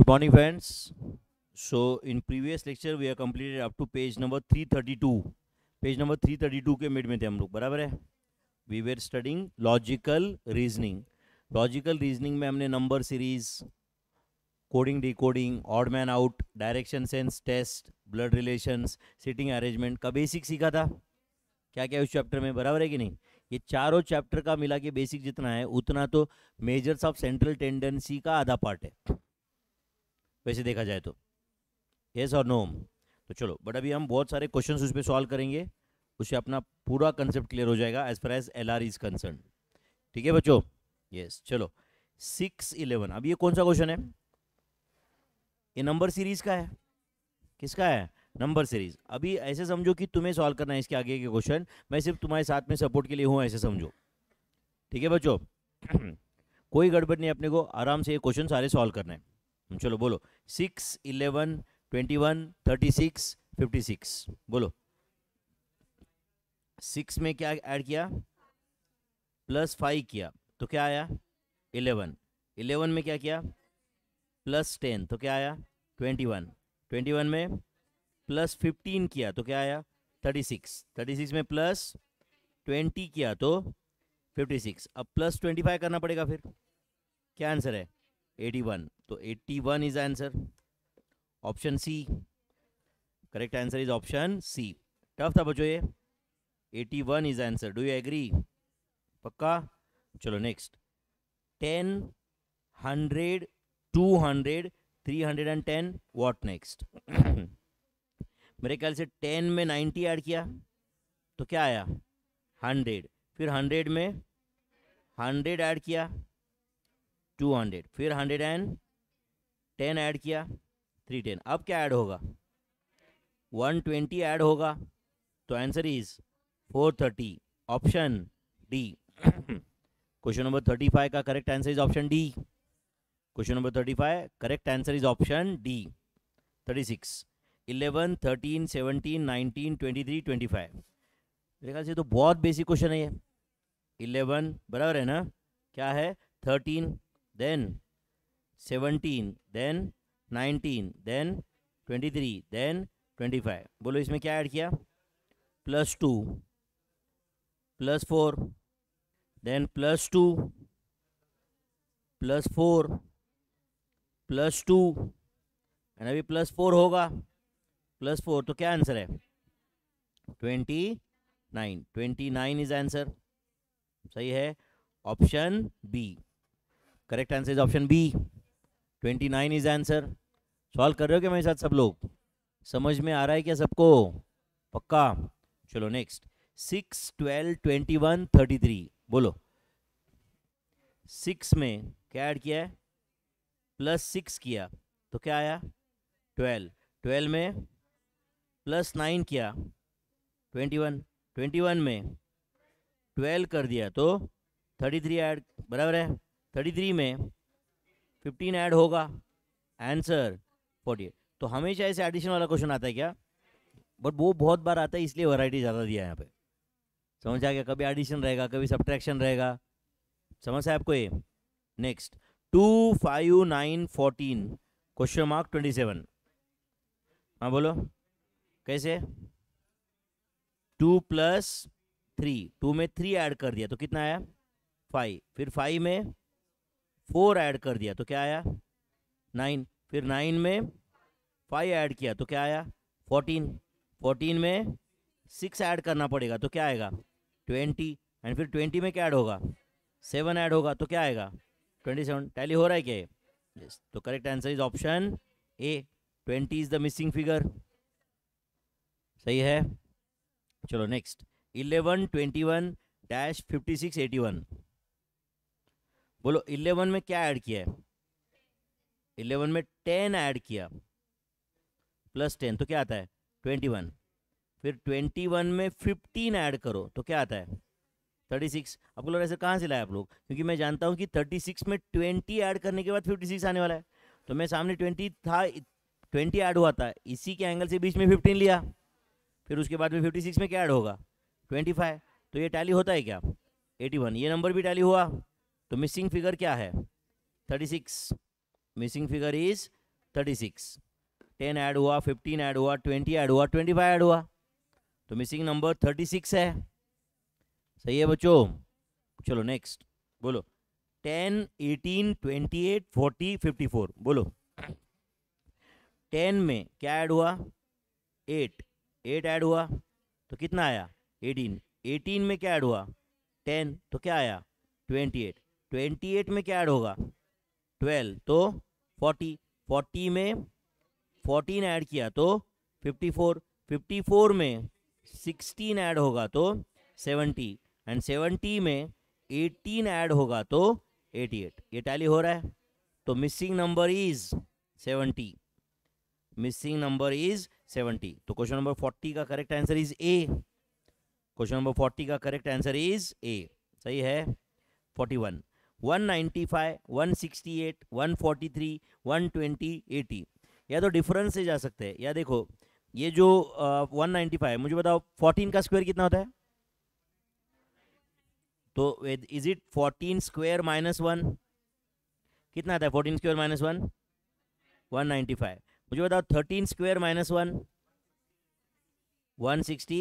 good morning friends so in previous lecture we page number three thirty two page 332 three thirty 332 के mid में थे हम लोग बराबर है we were studying logical reasoning logical reasoning में हमने number series coding decoding odd man out direction sense test blood relations sitting arrangement का बेसिक सीखा था क्या क्या उस चैप्टर में बराबर है कि नहीं ये चारों चैप्टर का मिला के बेसिक जितना है उतना तो मेजर्स ऑफ सेंट्रल टेंडेंसी का आधा पार्ट है वैसे देखा जाए तो येस और नो तो चलो बट अभी हम बहुत सारे क्वेश्चन उस पर सॉल्व करेंगे उससे अपना पूरा कंसेप्ट क्लियर हो जाएगा as far as L R is concern ठीक है बच्चों यस चलो सिक्स इलेवन अब ये कौन सा क्वेश्चन है ये नंबर सीरीज का है किसका है नंबर सीरीज अभी ऐसे समझो कि तुम्हें सॉल्व करना है इसके आगे के क्वेश्चन मैं सिर्फ तुम्हारे साथ में सपोर्ट के लिए हूँ ऐसे समझो ठीक है बच्चों कोई गड़बड़ नहीं अपने को आराम से ये क्वेश्चन सारे सॉल्व करना है हम्म, चलो बोलो six eleven twenty one thirty six fifty six बोलो सिक्स में क्या ऐड किया प्लस फाइव किया तो क्या आया इलेवन इलेवन में क्या किया प्लस टेन तो क्या आया ट्वेंटी वन ट्वेंटी वन में प्लस फिफ्टीन किया तो क्या आया थर्टी सिक्स थर्टी सिक्स में प्लस ट्वेंटी किया तो फिफ्टी सिक्स अब प्लस ट्वेंटी फाइव करना पड़ेगा फिर क्या आंसर है एटी वन तो 81 one is answer option C correct answer is option C tough था बच्चों ये eighty one is answer do you agree पक्का चलो next 10 hundred two hundred three hundred and ten what next मेरे ख्याल से टेन में नाइन्टी ऐड किया तो क्या आया हंड्रेड फिर हंड्रेड में हंड्रेड ऐड किया टू हंड्रेड फिर हंड्रेड एंड टेन ऐड किया थ्री टेन अब क्या ऐड होगा वन ट्वेंटी ऐड होगा तो answer is four thirty option D question number thirty five का correct answer is option D question number thirty five correct answer is option D thirty six eleven thirteen seventeen nineteen twenty three twenty five मेरे ख्याल से तो बहुत basic question है ये eleven बराबर है ना क्या है thirteen then seventeen then nineteen then twenty three then twenty five बोलो इसमें क्या ऐड किया plus two plus four then plus two plus four plus two and अभी प्लस फोर होगा प्लस फोर तो क्या आंसर है twenty nine twenty nine is answer सही है option B correct answer is option B twenty nine is answer solve कर रहे हो क्या मेरे साथ सब लोग समझ में आ रहा है क्या सबको पक्का चलो next six twelve twenty one thirty three बोलो सिक्स में क्या ऐड किया है प्लस सिक्स किया तो क्या आया ट्वेल्व ट्वेल्व में प्लस नाइन किया ट्वेंटी वन ट्वेंटी वन में ट्वेल्व कर दिया तो थर्टी थ्री एड बराबर है थर्टी थ्री में फिफ्टीन ऐड होगा आंसर फोर्टी एट तो हमेशा ऐसे एडिशन वाला क्वेश्चन आता है क्या बट वो बहुत बार आता है इसलिए वैरायटी ज़्यादा दिया है यहाँ पे समझ आ गया कभी एडिशन रहेगा कभी सब्ट्रैक्शन रहेगा समझ है आपको ये next two five nine fourteen question mark twenty seven हाँ बोलो कैसे टू प्लस थ्री टू में थ्री ऐड कर दिया तो कितना आया फाइव फिर फाइव में फोर ऐड कर दिया तो क्या आया नाइन फिर नाइन में फाइव ऐड किया तो क्या आया फोर्टीन फोर्टीन में सिक्स ऐड करना पड़ेगा तो क्या आएगा ट्वेंटी एंड फिर ट्वेंटी में क्या ऐड होगा सेवन ऐड होगा तो क्या आएगा ट्वेंटी सेवन टैली हो रहा है क्या yes. तो correct answer is option A twenty is the missing figure सही है चलो next eleven twenty one dash fifty six eighty one बोलो इलेवन में क्या ऐड किया है इलेवन में टेन ऐड किया प्लस टेन तो क्या आता है ट्वेंटी वन फिर ट्वेंटी वन में फिफ्टीन ऐड करो तो क्या आता है थर्टी सिक्स आपको लोग ऐसे कहाँ से लाए आप लोग क्योंकि मैं जानता हूँ कि थर्टी सिक्स में ट्वेंटी ऐड करने के बाद फिफ्टी सिक्स आने वाला है तो मैं सामने ट्वेंटी था ट्वेंटी ऐड हुआ था इसी के एंगल से बीच में फिफ्टीन लिया फिर उसके बाद में फिफ्टी सिक्स में क्या ऐड होगा ट्वेंटी फाइव तो ये टैली होता है क्या एटी वन ये नंबर भी टैली हुआ तो मिसिंग फिगर क्या है thirty six missing figure is thirty six ten add हुआ फिफ्टीन ऐड हुआ ट्वेंटी ऐड हुआ ट्वेंटी फाइव ऐड हुआ तो मिसिंग नंबर थर्टी सिक्स है सही है बच्चो चलो नेक्स्ट बोलो ten eighteen twenty eight forty fifty four बोलो टेन में क्या ऐड हुआ एट एट ऐड हुआ तो कितना आया एटीन एटीन में क्या ऐड हुआ टेन तो क्या आया ट्वेंटी एट ट्वेंटी एट में क्या ऐड होगा ट्वेल्व तो फोर्टी फोर्टी में फोर्टीन ऐड किया तो फिफ्टी फोर फिफ्टी फोर में सिक्सटीन ऐड होगा तो सेवेंटी एंड सेवेंटी में एटीन ऐड होगा तो एटी एट ये टैली हो रहा है तो missing number is seventy missing number is seventy तो क्वेश्चन नंबर फोर्टी का correct answer is A question number forty का करेक्ट आंसर इज ए सही है फोर्टी वन 195, 168, 143, 120, 80 या तो डिफरेंस से जा सकते हैं या देखो ये जो वन नाइन्टी 195 मुझे बताओ 14 का स्क्वायर कितना होता है तो is it 14 square minus one कितना आता है 14 square minus one one ninety five मुझे बताओ 13 square minus one one sixty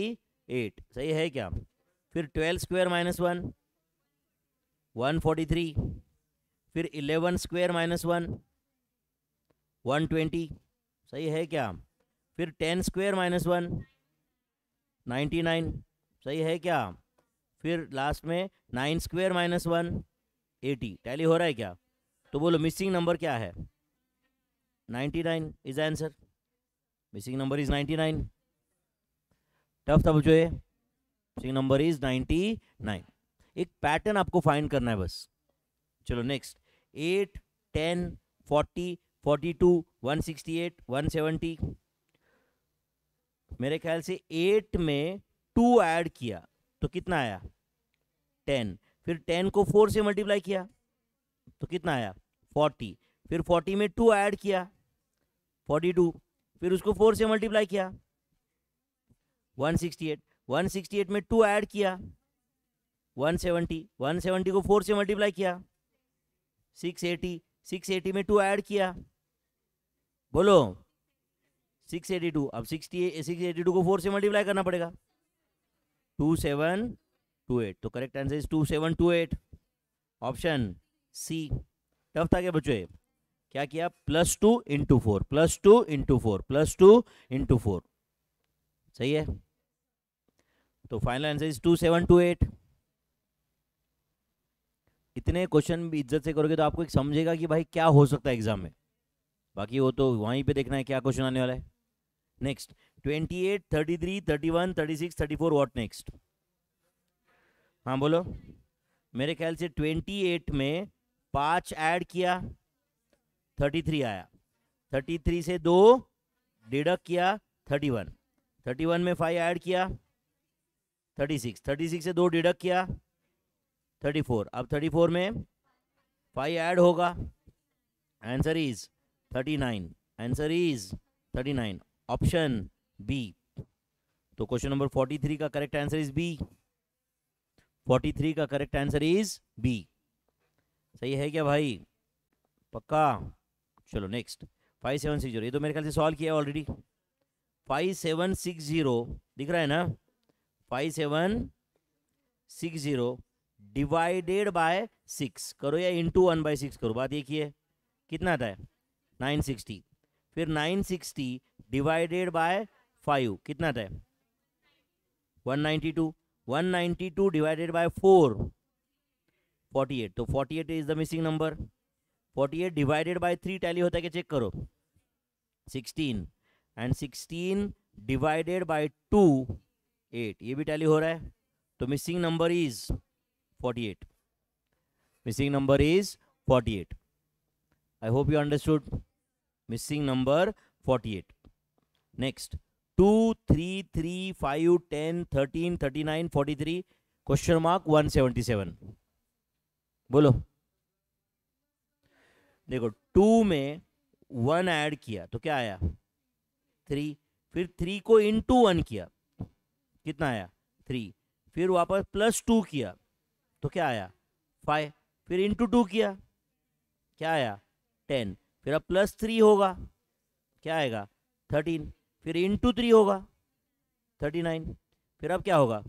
eight सही है क्या फिर 12 square minus one one forty three फिर eleven square minus one one twenty सही है क्या फिर ten square minus one ninety nine सही है क्या फिर लास्ट में nine square minus one eighty tally हो रहा है क्या तो बोलो मिसिंग नंबर क्या है ninety nine is answer missing number is ninety nine tough था ये missing number is ninety nine एक पैटर्न आपको फाइंड करना है बस चलो next eight ten forty forty two one sixty eight one seventy मेरे ख्याल से एट में टू ऐड किया तो कितना आया टेन फिर टेन को फोर से मल्टीप्लाई किया तो कितना आया फोर्टी फिर फोर्टी में टू ऐड किया फोर्टी टू फिर उसको फोर से मल्टीप्लाई किया one sixty eight one sixty eight में टू ऐड किया वन वन सेवेंटी को फोर से मल्टीप्लाई किया सिक्स एटी सिक्स एटी में टू ऐड किया बोलो सिक्स टू अब एटी टू को फोर से मल्टीप्लाई करना पड़ेगा टू टू सेवन एट तो correct answer is two two seven eight option C tough था क्या बच्चों क्या किया plus two into four plus two into four plus two into four सही है तो final answer is two seven two eight इतने क्वेश्चन भी इज्जत से करोगे तो आपको एक समझेगा कि भाई क्या हो सकता है एग्जाम में बाकी वो तो वहीं पे देखना है क्या क्वेश्चन आने वाला है next twenty eight thirty three thirty one thirty six thirty four what next हाँ बोलो मेरे ख्याल से ट्वेंटी एट में पाँच ऐड किया थर्टी थ्री आया थर्टी थ्री से दो डिडक्ट किया थर्टी वन थर्टी वन में फाइव ऐड किया थर्टी सिक्स थर्टी सिक्स से दो डिडक्ट किया थर्टी फोर अब थर्टी फोर में फाइव ऐड होगा answer is thirty nine answer is thirty nine option B तो क्वेश्चन नंबर फोर्टी थ्री का correct answer is B forty three का correct answer is B सही है क्या भाई पक्का चलो next five seven six zero ये तो मेरे ख्याल से सॉल्व किया already five seven six zero दिख रहा है ना five seven six zero divided by six करो या इंटू वन बाई सिक्स करो बात एक ही है कितना आता है नाइन सिक्सटी फिर nine sixty divided by five कितना आता है one ninety two one ninety two divided by four forty eight तो forty eight is the missing number forty eight divided by three tally होता है कि चेक करो sixteen and sixteen divided by two eight ये भी tally हो रहा है तो missing number is 48 missing number is 48 i hope you understood missing number 48 next 2 3 3 5 10 13 39 43 question mark 177 bolo देखो टू में वन ऐड किया तो क्या आया थ्री फिर थ्री को इन टू वन किया कितना आया थ्री फिर वापस प्लस टू किया तो क्या आया फाइव फिर इंटू टू किया क्या आया टेन फिर अब प्लस थ्री होगा क्या आएगा थर्टीन फिर इंटू थ्री होगा थर्टी नाइन फिर अब क्या होगा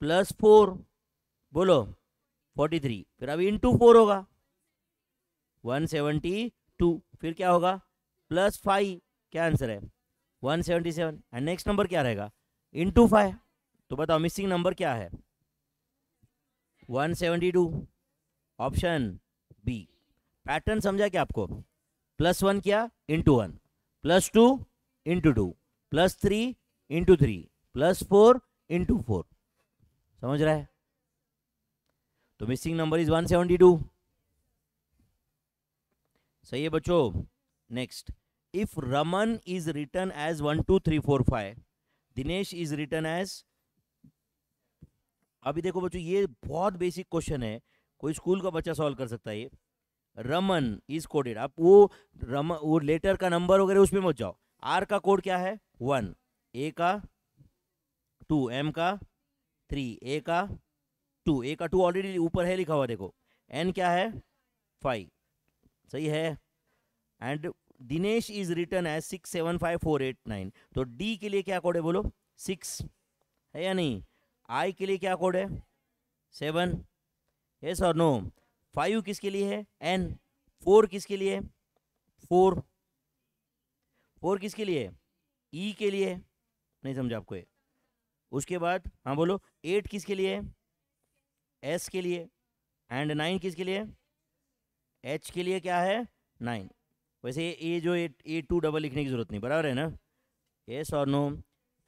प्लस फोर बोलो फोर्टी थ्री फिर अब इंटू फोर होगा वन सेवेंटी टू फिर क्या होगा प्लस फाइव क्या आंसर है one seventy seven and next number क्या रहेगा इंटू फाइव तो बताओ मिसिंग नंबर क्या है 172 ऑप्शन बी पैटर्न समझा क्या आपको प्लस वन क्या into one plus two into two plus three into three plus four into four समझ रहा है तो मिसिंग नंबर इज 172 सही है बच्चों next if Raman is return as one two three four five Dinesh is return as अभी देखो बच्चों ये बहुत बेसिक क्वेश्चन है कोई स्कूल का बच्चा सॉल्व कर सकता है ये रमन इज कोडेड आप वो रम वो लेटर का नंबर वगैरह उसमें मत जाओ आर का कोड क्या है वन ए का टू एम का थ्री ए का टू ए का टू ऑलरेडी ऊपर है लिखा हुआ देखो एन क्या है फाइव सही है and Dinesh is return as six seven five four eight nine तो डी के लिए क्या कोड है बोलो सिक्स है या नहीं आई के लिए क्या कोड है सेवन यस और नो फाइव किसके लिए है एन फोर किसके लिए फोर फोर किसके लिए ई e के लिए नहीं समझा आपको ये उसके बाद हाँ बोलो एट किसके लिए एस के लिए एंड नाइन किसके लिए एच के लिए क्या है नाइन वैसे ये जो ए टू डबल लिखने की जरूरत नहीं बराबर है ना एस और नो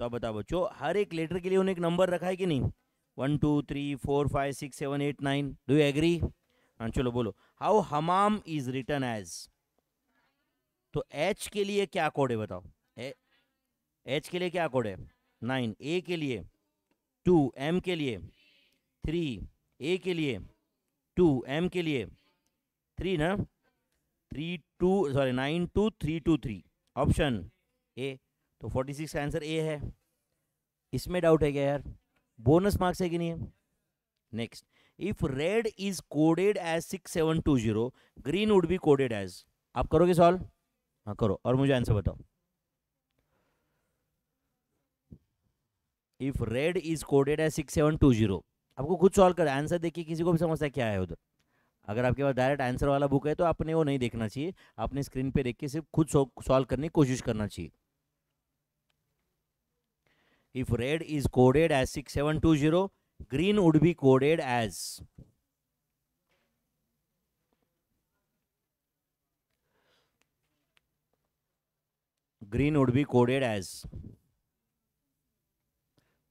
तो आप बताओ बच्चों हर एक लेटर के लिए उन्हें एक नंबर रखा है कि नहीं one two three four five six seven eight nine do you agree हाँ चलो बोलो हाउ हमाम इज रिटर्न एज तो एच के लिए क्या कोड है बताओ एच के लिए क्या कोड है नाइन ए के लिए टू एम के लिए थ्री ए के लिए टू एम के लिए थ्री ना three two sorry nine two three two three option A तो 46 का आंसर ए है इसमें डाउट है क्या यार बोनस मार्क्स है कि नहीं है next if red is coded as six seven two zero green would be coded as आप करोगे सॉल्व हाँ करो और मुझे आंसर बताओ if red is coded as six seven two zero आपको खुद सॉल्व कर आंसर देखिए किसी को भी समझता है क्या है उधर अगर आपके पास डायरेक्ट आंसर वाला बुक है तो आपने वो नहीं देखना चाहिए आपने स्क्रीन पे देख के सिर्फ खुद सॉल्व करने की कोशिश करना चाहिए If red is coded as 6720, green would be coded as green would be coded as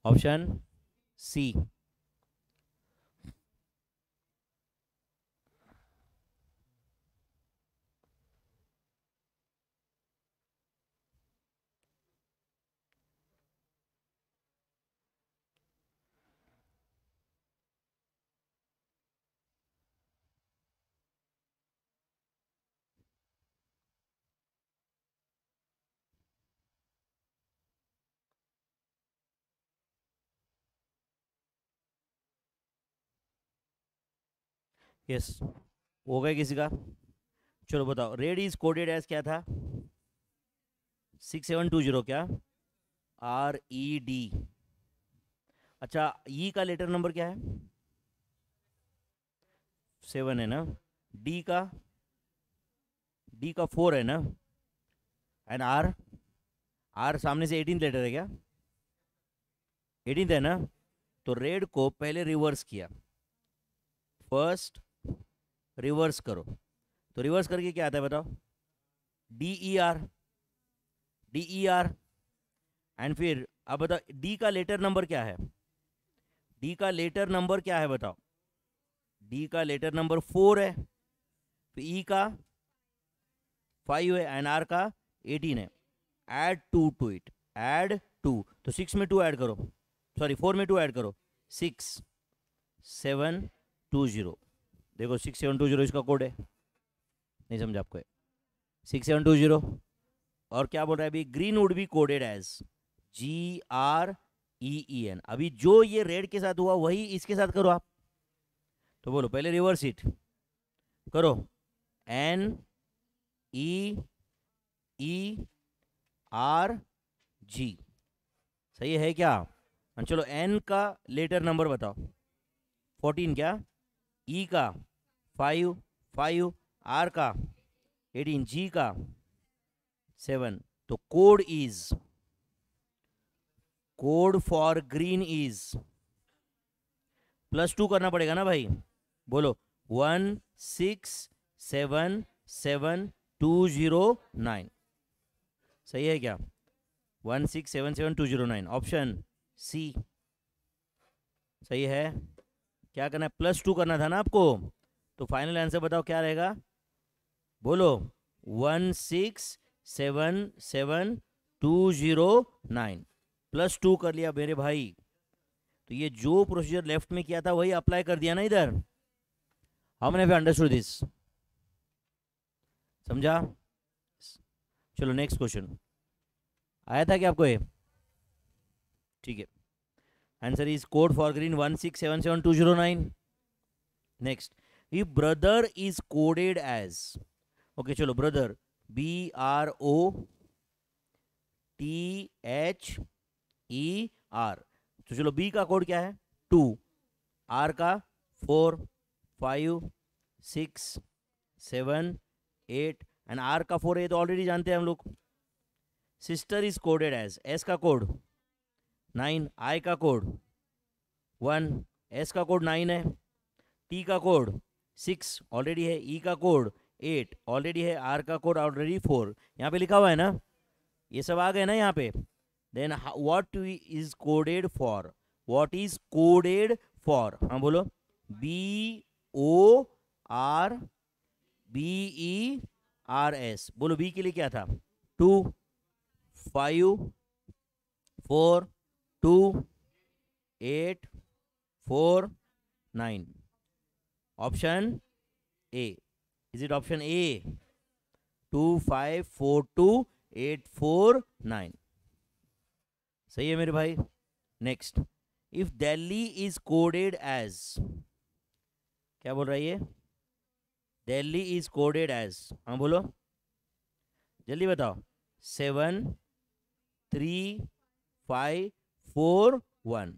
option C yes हो गया किसी का चलो बताओ रेड इज कोडेड एज क्या था सिक्स सेवन टू जीरो क्या आर ई डी अच्छा ई e का लेटर नंबर क्या है सेवन है ना डी का डी का फोर है ना एंड आर आर सामने से एटीन लेटर है क्या एटीन है ना तो रेड को पहले रिवर्स किया फर्स्ट रिवर्स करो तो रिवर्स करके क्या आता है बताओ D E R D E R and फिर आप बताओ डी का लेटर नंबर क्या है डी का लेटर नंबर क्या है बताओ डी का लेटर नंबर फोर है फिर ई e का फाइव है एंड आर का एटीन है add two to it add two तो सिक्स में टू ऐड करो सॉरी फोर में टू ऐड करो सिक्स सेवन टू ज़ीरो देखो सिक्स सेवन टू जीरो इसका कोड है नहीं समझा आपको सिक्स सेवन टू जीरो और क्या बोल रहा है अभी ग्रीन वुड भी coded as G R E E N अभी जो ये रेड के साथ हुआ वही इसके साथ करो आप तो बोलो पहले रिवर्स इट करो N E E R G सही है क्या हाँ, चलो एन का लेटर नंबर बताओ फोर्टीन क्या ई e का फाइव फाइव आर का एटीन जी का सेवन तो code is code for green is plus two करना पड़ेगा ना भाई बोलो one six seven seven two zero nine सही है क्या one six seven seven two zero nine option C सही है क्या करना है प्लस टू करना था ना आपको तो फाइनल आंसर बताओ क्या रहेगा बोलो one six seven seven two zero nine plus two कर लिया मेरे भाई तो ये जो प्रोसीजर लेफ्ट में किया था वही अप्लाई कर दिया ना इधर हमने भी अंडरस्टूड दिस समझा चलो नेक्स्ट क्वेश्चन आया था क्या आपको ये ठीक है answer is code for green one six seven seven two zero nine next ये brother is coded as okay चलो brother B R O T H E R तो चलो बी का कोड क्या है टू आर का four five six seven eight and R का four ये तो ऑलरेडी जानते हैं हम लोग sister is coded as S का कोड नाइन आई का कोड वन एस का कोड नाइन है टी का कोड सिक्स ऑलरेडी है ई e का कोड एट ऑलरेडी है आर का कोड ऑलरेडी फोर यहाँ पे लिखा हुआ है ना ये सब आ गए ना यहाँ पे then what is coded for what is coded for हाँ बोलो B O R B E R S बोलो बी के लिए क्या था two five four two eight four nine option A is it option A two five four two eight four nine सही है मेरे भाई next if Delhi is coded as क्या बोल रहा है ये दिल्ली इज कोडेड एज हाँ बोलो जल्दी बताओ seven three five four one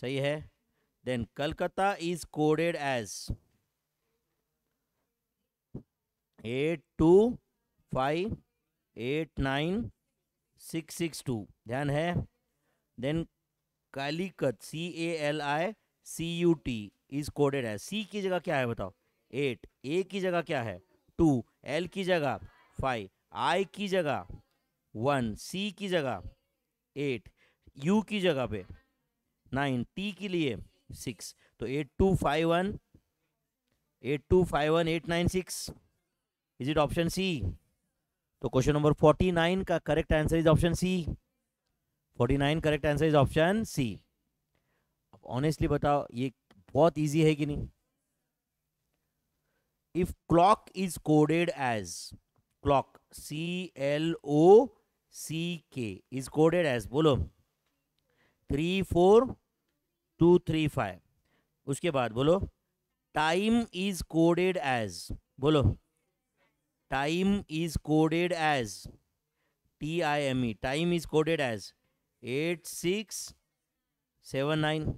सही है then Calcutta is coded as eight two five eight nine six six two ध्यान है then Calicut C A L I C U T is coded है सी की जगह क्या है बताओ एट ए की जगह क्या है टू एल की जगह फाइव आई की जगह वन सी की जगह एट यू की जगह पे नाइन टी के लिए सिक्स तो eight two five one eight two five one eight nine six is it option C तो क्वेश्चन नंबर फोर्टी नाइन का correct answer is option C forty nine correct answer is option C अब honestly बताओ ये बहुत easy है कि नहीं if clock is coded as clock C L O C K is coded as बोलो three four two three five उसके बाद बोलो टाइम इज कोडेड एज बोलो time is coded as T I M E time is coded as eight six seven nine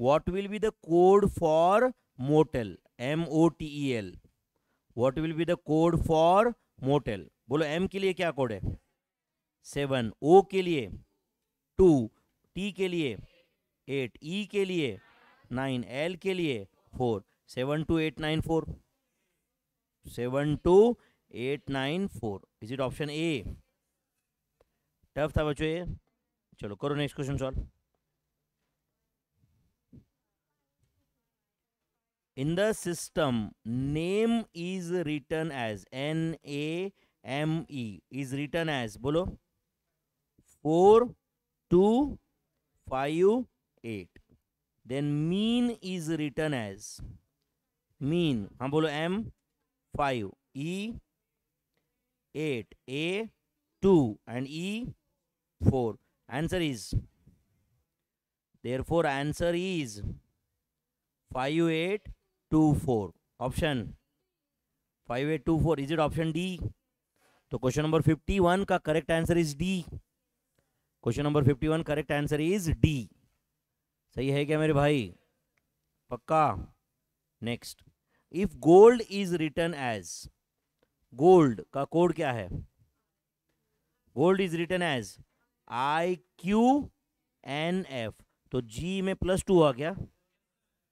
what will be the code for motel M O T E L what will be the code for motel बोलो M के लिए क्या code है seven ओ के लिए to T के लिए eight ई e के लिए नाइन एल के लिए four seven two eight nine four seven two eight nine four is it option A tough था बच्चों ये चलो करो next question solve in the system name is return as N A M E is return as बोलो four two five eight then mean is return as mean हाँ बोलो M five E eight A two and E four answer is there four answer is five eight two four option five eight two four is it option D तो question number fifty one का correct answer is D question number fifty one correct answer is D सही है क्या मेरे भाई पक्का next if gold is return as gold का code क्या है gold is return as I Q N F तो जी में प्लस टू हुआ क्या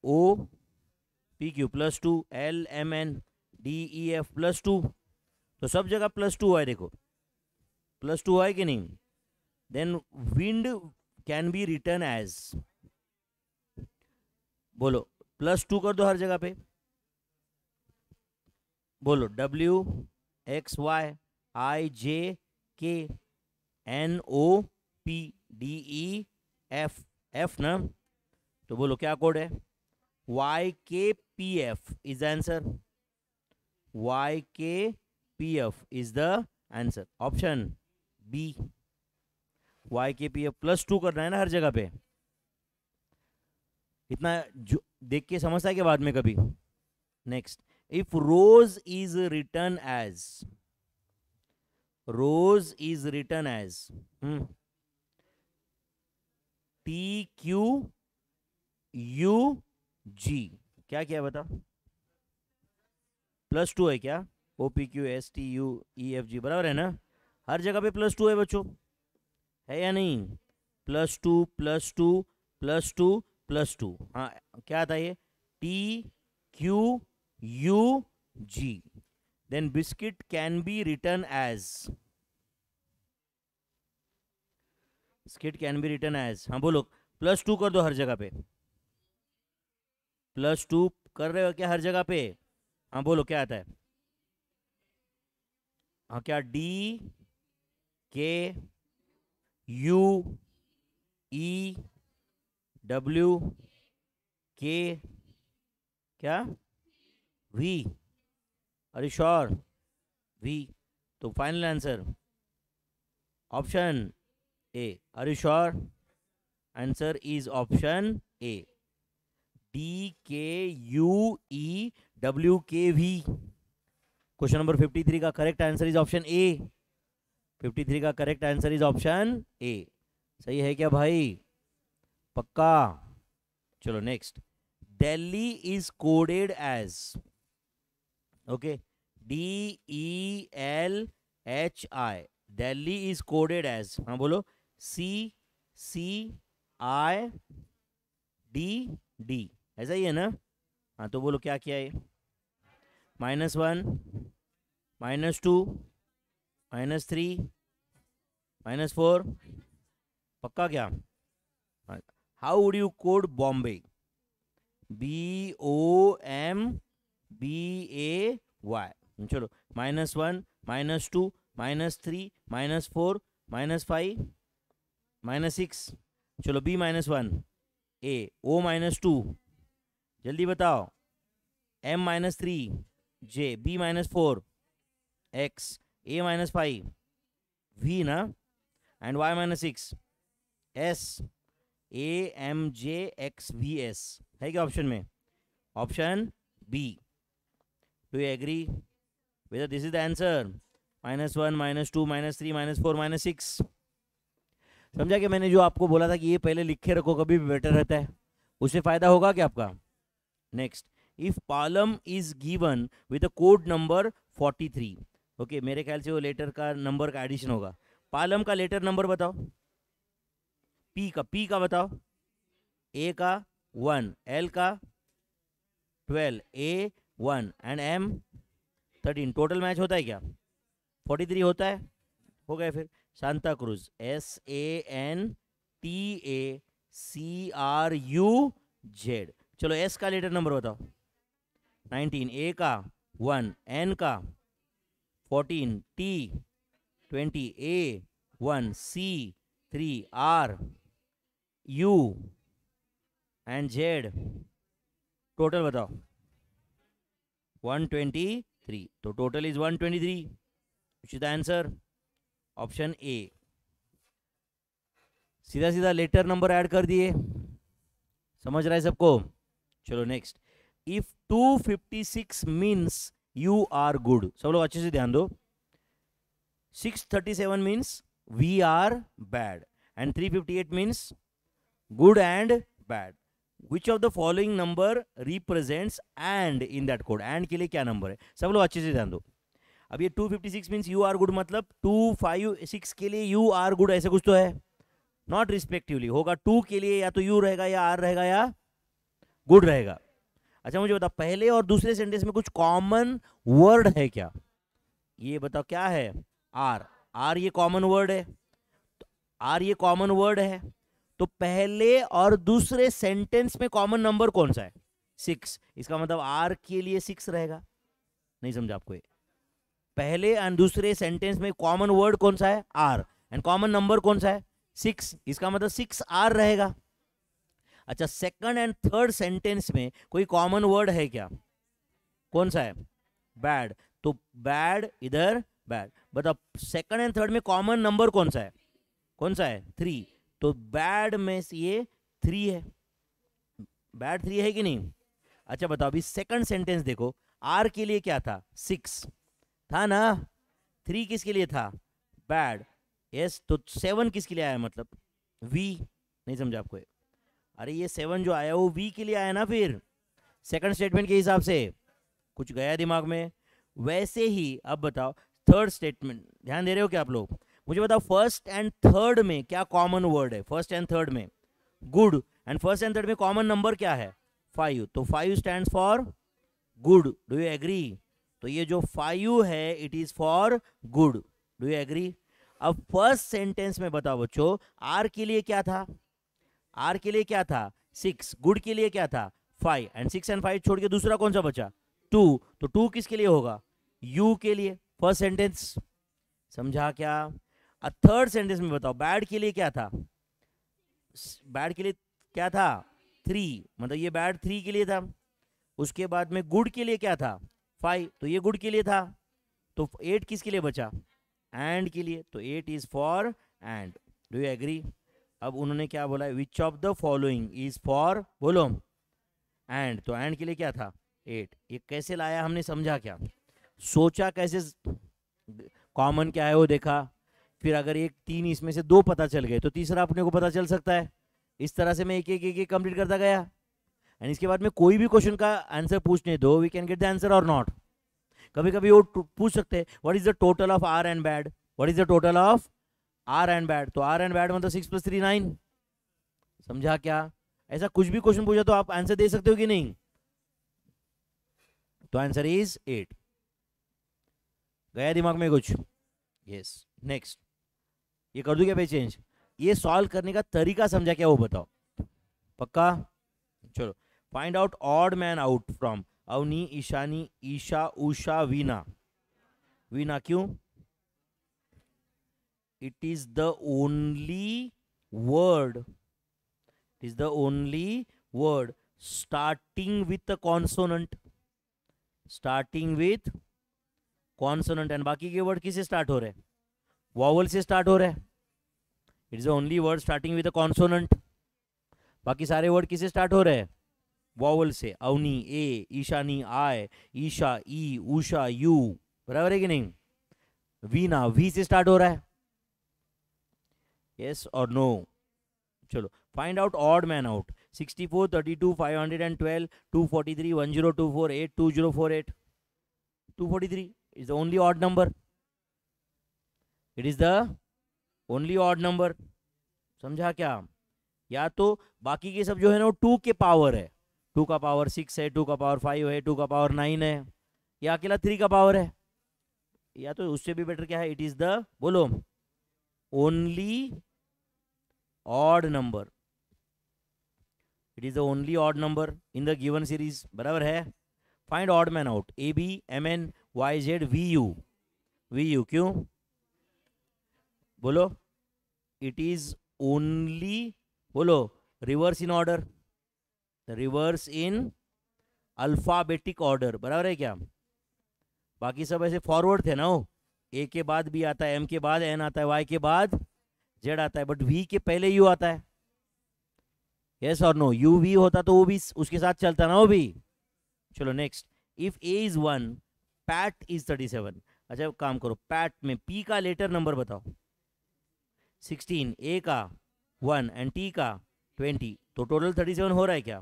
O P Q plus two L M N D E F plus two तो सब जगह प्लस टू हुआ है देखो प्लस टू हुआ है कि नहीं then wind can be return as बोलो प्लस टू कर दो हर जगह पे बोलो W X Y I J K N O P D E F F ना तो बोलो क्या कोड है Y K P F is answer Y K P F is the answer option B Y K P F plus two करना है ना हर जगह पे इतना जो देख के समझता है कि बाद में कभी next if rose is return as rose is return as hmm, Q U G क्या क्या बता प्लस टू है क्या O P Q S T U E F G बराबर है ना हर जगह पे प्लस टू है बच्चों है या नहीं plus two plus two plus two plus two हाँ क्या था ये T Q U G. Then biscuit can be written as biscuit can be written as हाँ बोलो प्लस टू कर दो हर जगह पे प्लस टू कर रहे हो क्या हर जगह पे हाँ बोलो क्या आता है हाँ क्या D K U E W के क्या वी अरे श्योर वी तो फाइनल आंसर ऑप्शन ए अरे sure answer is option A D K U E W K V question number fifty three का correct answer is option A fifty three का correct answer is option A सही है क्या भाई पक्का चलो next Delhi is coded as okay D E L H I Delhi is coded as हाँ बोलो सी सी आई डी डी ऐसा ही है ना हाँ तो बोलो क्या किया है minus one minus two minus three minus four पक्का क्या how would you code Bombay B O M B A Y चलो minus one minus two minus three minus four minus five minus six चलो B minus one A O minus two जल्दी बताओ M minus three J B minus four X A minus five V ना and Y minus six S A M J x we S है क्या option में option B do you agree whether this is the answer minus one minus two minus three minus four minus six समझा कि मैंने जो आपको बोला था कि ये पहले लिखे रखो कभी भी बेटर रहता है उससे फ़ायदा होगा क्या आपका next if Palam is given with code number forty three okay मेरे ख्याल से वो लेटर का नंबर का एडिशन होगा पालम का लेटर नंबर बताओ पी का पी का बताओ ए का वन एल का twelve A one and M thirteen total match होता है क्या फोर्टी थ्री होता है हो गया फिर Santa Cruz S A N T A C R U Z चलो एस का लेटर नंबर बताओ नाइनटीन ए का वन एन का fourteen T twenty A one C three R U and Z total बताओ 123 तो total is 123 twenty three the answer option A सीधा सीधा letter number add कर दिए समझ रहा है सबको चलो next if 256 means you are good सब लोग अच्छे से ध्यान दो 637 means we are bad and three fifty eight means good and bad which of the following number represents and in that code and के लिए क्या नंबर है सब लोग अच्छे से ध्यान दो अब ये two fifty six means you are good मतलब टू फाइव सिक्स के लिए यू आर गुड ऐसे कुछ तो है नॉट रिस्पेक्टिवली होगा टू के लिए या तो यू रहेगा या आर रहेगा या गुड रहेगा अच्छा मुझे बताओ पहले और दूसरे सेंटेंस में कुछ कॉमन वर्ड है क्या ये बताओ क्या है आर आर ये कॉमन वर्ड है आर तो ये कॉमन वर्ड है तो पहले और दूसरे सेंटेंस में कॉमन नंबर कौन सा है सिक्स इसका मतलब आर के लिए सिक्स रहेगा नहीं समझा आपको ये पहले एंड दूसरे सेंटेंस में कॉमन वर्ड कौन सा है आर एंड कॉमन नंबर कौन सा है सिक्स इसका मतलब सिक्स आर रहेगा अच्छा सेकंड एंड थर्ड सेंटेंस में कोई कॉमन वर्ड है क्या कौन सा है बैड तो बैड इधर बैड बताओ सेकंड एंड थर्ड में कॉमन नंबर कौन सा है कौन सा है थ्री तो बैड में से ये थ्री है बैड थ्री है कि नहीं अच्छा बताओ अभी सेकंड सेंटेंस देखो आर के लिए क्या था सिक्स था ना थ्री किसके लिए था बैड यस तो सेवन किसके लिए आया मतलब वी नहीं समझा आपको अरे ये सेवन जो आया वो वी के लिए आया ना फिर सेकंड स्टेटमेंट के हिसाब से कुछ गया दिमाग में वैसे ही अब बताओ थर्ड स्टेटमेंट ध्यान दे रहे हो क्या आप लोग मुझे बताओ फर्स्ट एंड थर्ड में क्या कॉमन वर्ड है फर्स्ट एंड थर्ड में good and first and third में कॉमन नंबर क्या है फाइव तो five stand for good do you agree तो ये जो फाइव है it is for good do you agree अब फर्स्ट सेंटेंस में बताओ बच्चों आर के लिए क्या था आर के लिए क्या था सिक्स गुड के लिए क्या था five and six and five छोड़ के दूसरा कौन सा बचा टू तो टू किसके लिए होगा यू के लिए फर्स्ट सेंटेंस समझा क्या अब थर्ड सेंटेंस में बताओ बैड के लिए क्या था बैड के लिए क्या था थ्री मतलब ये बैड थ्री के लिए था उसके बाद में गुड के लिए क्या था फाइव तो ये गुड के लिए था तो एट किसके लिए बचा एंड के लिए तो eight is for and do you agree अब उन्होंने क्या बोला which of the following is for बोलो एंड तो एंड के लिए क्या था एट ये कैसे लाया हमने समझा क्या सोचा कैसे कॉमन क्या है वो देखा फिर अगर एक तीन इसमें से दो पता चल गए तो तीसरा अपने को पता चल सकता है इस तरह से मैं एक एक एक एक कंप्लीट करता गया एंड इसके बाद में कोई भी क्वेश्चन का आंसर पूछने दो we can get the answer और नॉट कभी कभी वो पूछ सकते हैं what is the total of R and bad what is the total of R and bad तो आर एंड बैड मतलब सिक्स प्लस थ्री नाइन समझा क्या ऐसा कुछ भी क्वेश्चन पूछा तो आप आंसर दे सकते हो कि नहीं तो आंसर इज एट गया दिमाग में कुछ यस नेक्स्ट ये कर दू क्या भाई चेंज ये सॉल्व करने का तरीका समझा क्या वो बताओ पक्का चलो find out odd man out from Avani Ishani Isha Usha Veena Veena क्यों it is the only word it is the only word starting with consonant starting with consonant and बाकी के वर्ड किसे स्टार्ट हो रहे हैं वॉवल से स्टार्ट हो रहा है it's only word starting with a consonant बाकी सारे वर्ड किसे स्टार्ट हो रहे हैं वॉवल से Avani A Ishani I Isha E Usha U बराबर है कि नहीं वीना वी से स्टार्ट हो रहा है यस और नो चलो find out odd man out sixty four thirty two five hundred and twelve two forty three one zero two four eight two zero four eight two forty three is the only odd number it is the only odd number समझा क्या या तो बाकी के सब जो है ना वो टू के पावर है टू का पावर सिक्स है टू का पावर फाइव है टू का पावर नाइन है या अकेला थ्री का पावर है या तो उससे भी बेटर क्या है इट इज़ द बोलो only odd number it is the only odd number in the given series बराबर है find odd man out A B M N Y Z V U V U क्यों बोलो it is only बोलो reverse in order reverse in alphabetic order बराबर है क्या बाकी सब ऐसे फॉरवर्ड थे ना हो ए के बाद बी आता है एम के बाद एन आता है वाई के बाद जेड आता है बट वी के पहले यू आता है यस और नो यू वी होता तो वो भी उसके साथ चलता ना वो भी चलो next if A is one pat is thirty seven अच्छा काम करो पैट में पी का लेटर नंबर बताओ सिक्सटीन ए का वन एंड टी का ट्वेंटी तो टोटल थर्टी सेवन हो रहा है क्या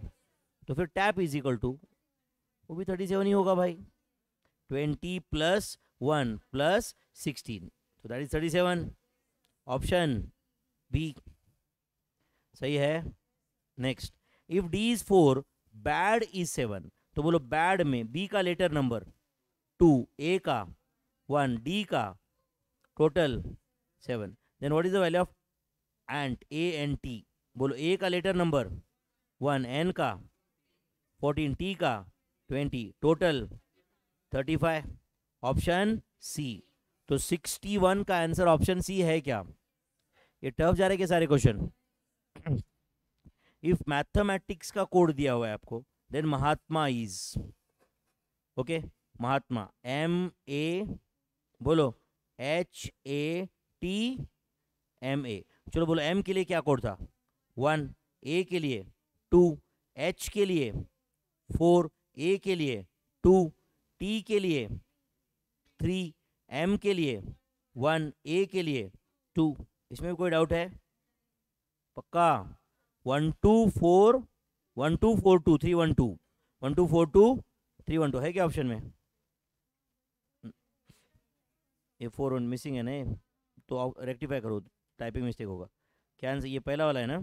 तो फिर टैप इज इक्वल टू वो भी थर्टी सेवन ही होगा भाई twenty plus one plus sixteen तो that is thirty seven option B सही है next if D is four bad is seven तो बोलो बैड में बी का लेटर नंबर टू ए का वन डी का total seven then what is the value of ant A N T बोलो A का लेटर नंबर वन एन का fourteen T का twenty total thirty five option C तो sixty one का answer option C है क्या ये टफ जा रहे क्या सारे क्वेश्चन इफ मैथमेटिक्स का कोड दिया हुआ है आपको then Mahatma is okay Mahatma M A बोलो H A T M A चलो बोलो एम के लिए क्या कोड था वन ए के लिए टू एच के लिए फोर ए के लिए टू टी के लिए थ्री एम के लिए वन ए के लिए टू इसमें भी कोई डाउट है पक्का one two four one two four two three one two one two four two three one two है क्या ऑप्शन में ये फोर वन मिसिंग है ना तो रेक्टिफाई करो टाइपिंग मिस्टेक होगा क्या आंसर ये पहला वाला है ना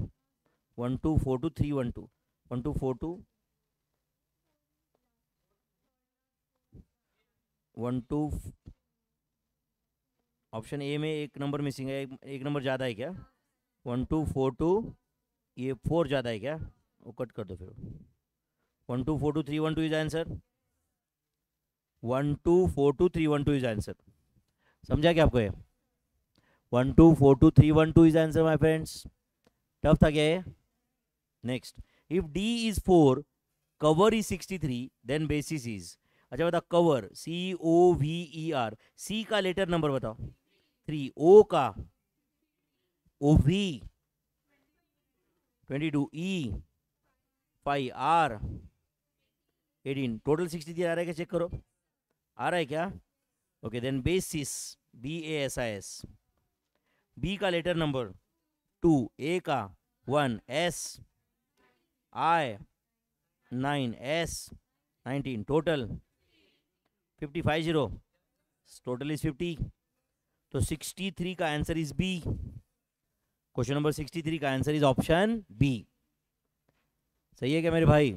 one two four two three one two one two four two one two option A में एक नंबर मिसिंग है एक, नंबर ज़्यादा है क्या वन टू फोर टू ये फोर ज़्यादा है क्या वो कट कर दो फिर one two four two three one two is answer one two four two three one two is answer समझा क्या आपको ये one two four two three one two is answer my friends tough था क्या है next if D is four cover is sixty three then basis is अच्छा e बताओ cover C O V E R C का letter number बताओ three O का O V twenty two E five R eighteen total sixty three आ रहा है क्या check करो आ रहा है क्या okay then basis B A S I S B का लेटर नंबर टू ए का one S I nine S nineteen total fifty five zero total is fifty तो सिक्सटी थ्री का answer is B question number sixty three का answer is option B सही है क्या मेरे भाई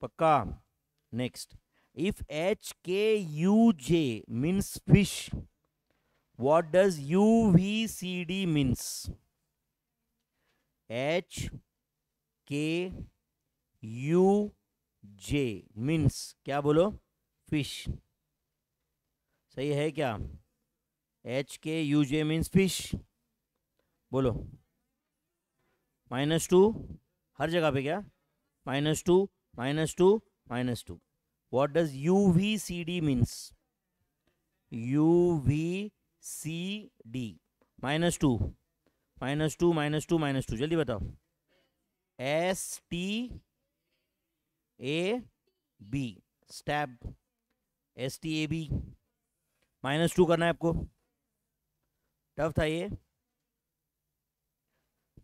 पक्का next if H K U J means fish what does U V C D means H K U J means क्या बोलो fish सही है क्या H K U J means fish बोलो माइनस टू हर जगह पे क्या minus two minus two minus two what does U V C D means U V C D minus two minus two minus two minus two जल्दी बताओ S T A B stab S T A B minus two करना है आपको tough था ये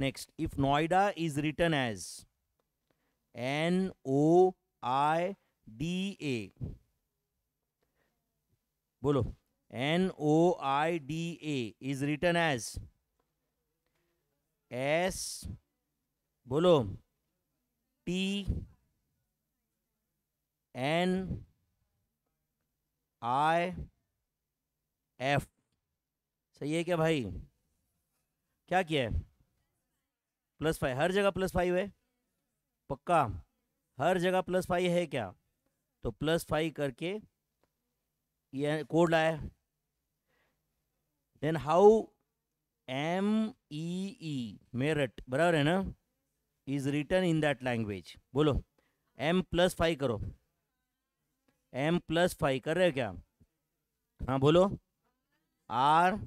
next if Noida is return as N O I D A बोलो N O I D A is return as S बोलो T N I F सही है क्या भाई क्या किया है प्लस फाइव हर जगह प्लस फाइव है पक्का हर जगह प्लस फाइव है क्या तो प्लस फाइव करके ये कोड लाया then how M E E Meerut बराबर है ना is written in that language बोलो एम प्लस फाइव करो एम प्लस फाइव कर रहे हो क्या हाँ बोलो R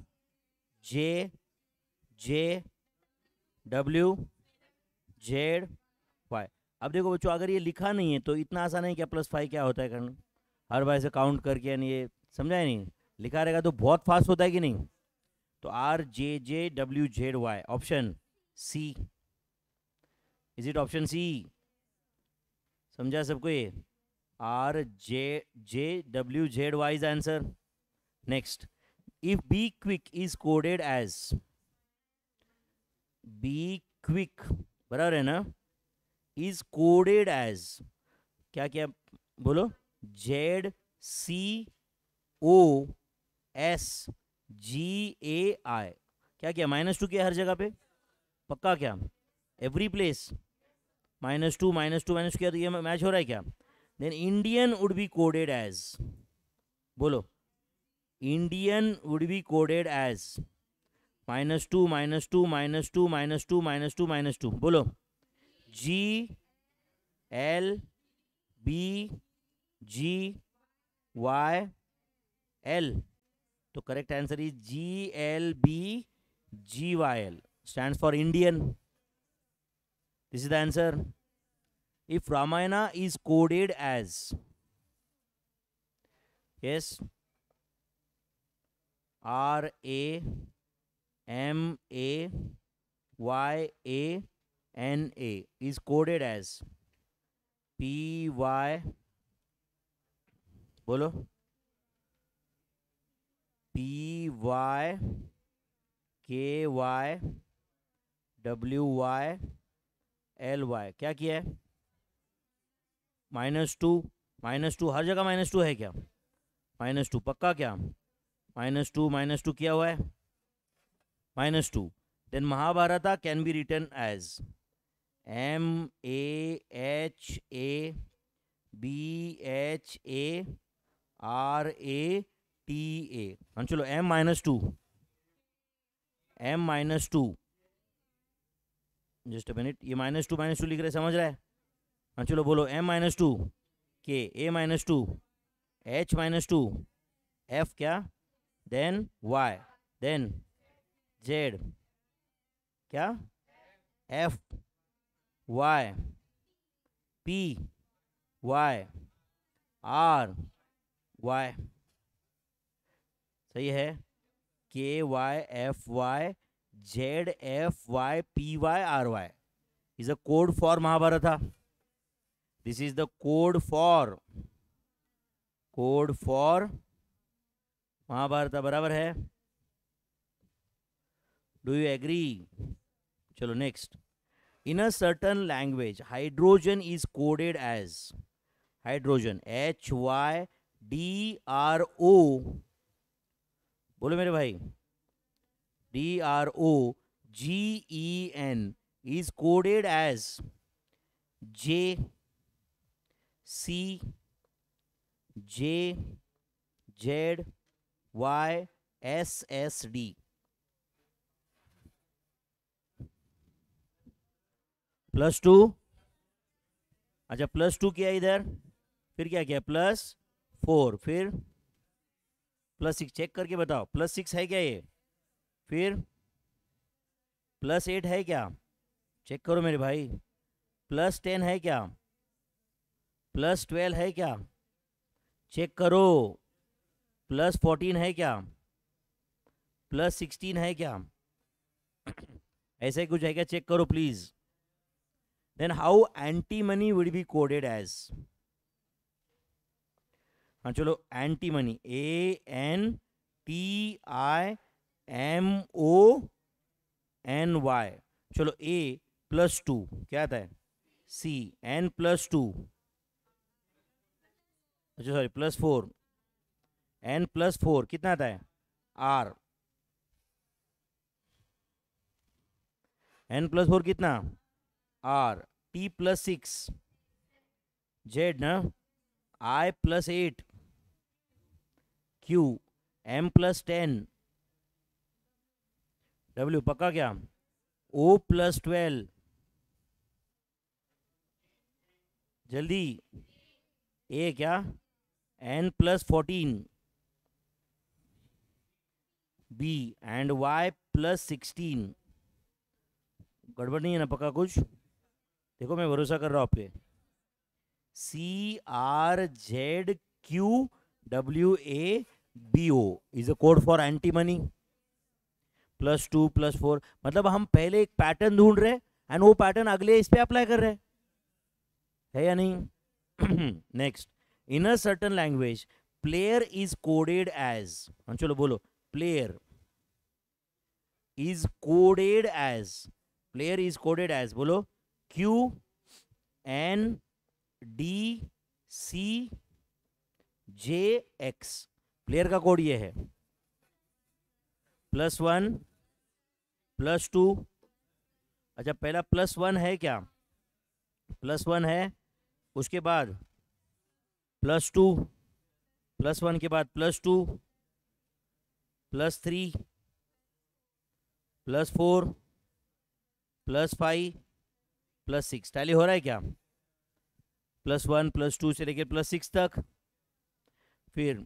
J J W Z five अब देखो बच्चों अगर ये लिखा नहीं है तो इतना आसान है क्या प्लस फाइव क्या होता है करना हर बार से काउंट करके यानी ये समझाए नहीं लिखा रहेगा तो बहुत फास्ट होता है कि नहीं तो R J J W Z Y option C is it option C समझा सबको ये R J J W Z Y is answer next if B quick is coded as B quick बराबर है ना इज कोडेड एज क्या क्या बोलो Z C O S G ए आई क्या किया माइनस टू किया हर जगह पे पक्का क्या every place minus two minus two minus किया तो ये मैच हो रहा है क्या then Indian would be coded as बोलो Indian would be coded as minus two minus two minus two minus two minus two minus two बोलो G L B G Y L तो correct answer is G L B G Y L stand for Indian this is the answer if Ramayana is coded as yes R A M A Y A N A is coded as P Y बोलो P Y K Y W Y L Y क्या किया है minus two minus two हर जगह minus to है क्या minus to पक्का क्या माइनस टू माइनस टू किया हुआ है minus two then Mahabharata can be return as M A H A B H A R A T A चलो M minus two M minus two just minute ये minus two minus two लिख रहे समझ रहा है चलो बोलो M minus two K A minus two H minus two F क्या देन वाई देन जेड क्या F Y P Y R Y सही है K Y F Y Z F Y P Y R Y is a code for Mahabharata this is the code for code for Mahabharata बराबर है do you agree चलो next in a certain language hydrogen is coded as hydrogen H Y D R ओ बोलो मेरे भाई D R O G E N is coded as J C J Z Y S S D plus two अच्छा plus two किया इधर फिर क्या किया plus four फिर प्लस सिक्स चेक करके बताओ प्लस सिक्स है क्या ये फिर प्लस एट है क्या चेक करो मेरे भाई प्लस टेन है क्या प्लस ट्वेल्व है क्या चेक करो प्लस फोर्टीन है क्या प्लस सिक्सटीन है क्या ऐसे कुछ है क्या चेक करो please then how antimony would be coded as हाँ चलो antimony A N T I M O N Y चलो ए प्लस टू क्या आता है सी एन प्लस टू अच्छा sorry plus four N plus four कितना आता है आर एन प्लस फोर कितना R T plus six Z ना I plus eight Q M plus ten W पक्का क्या ओ प्लस ट्वेल्व जल्दी ए क्या N plus fourteen B and Y plus sixteen गड़बड़ नहीं है ना पक्का कुछ देखो मैं भरोसा कर रहा हूँ आपके C R Z Q W A BO is a code for antimony plus two plus four मतलब हम पहले एक पैटर्न ढूंढ रहे हैं एंड वो पैटर्न अगले इस पर अप्लाई कर रहे हैं है या नहीं next in a certain language player is coded as चलो बोलो player is coded as player is coded as बोलो Q N D C J X player का कोड ये है प्लस वन प्लस टू अच्छा पहला प्लस वन है क्या प्लस वन है उसके बाद प्लस टू प्लस वन के बाद plus two plus three plus four plus five plus six tally हो रहा है क्या प्लस वन प्लस टू से लेकर प्लस सिक्स तक फिर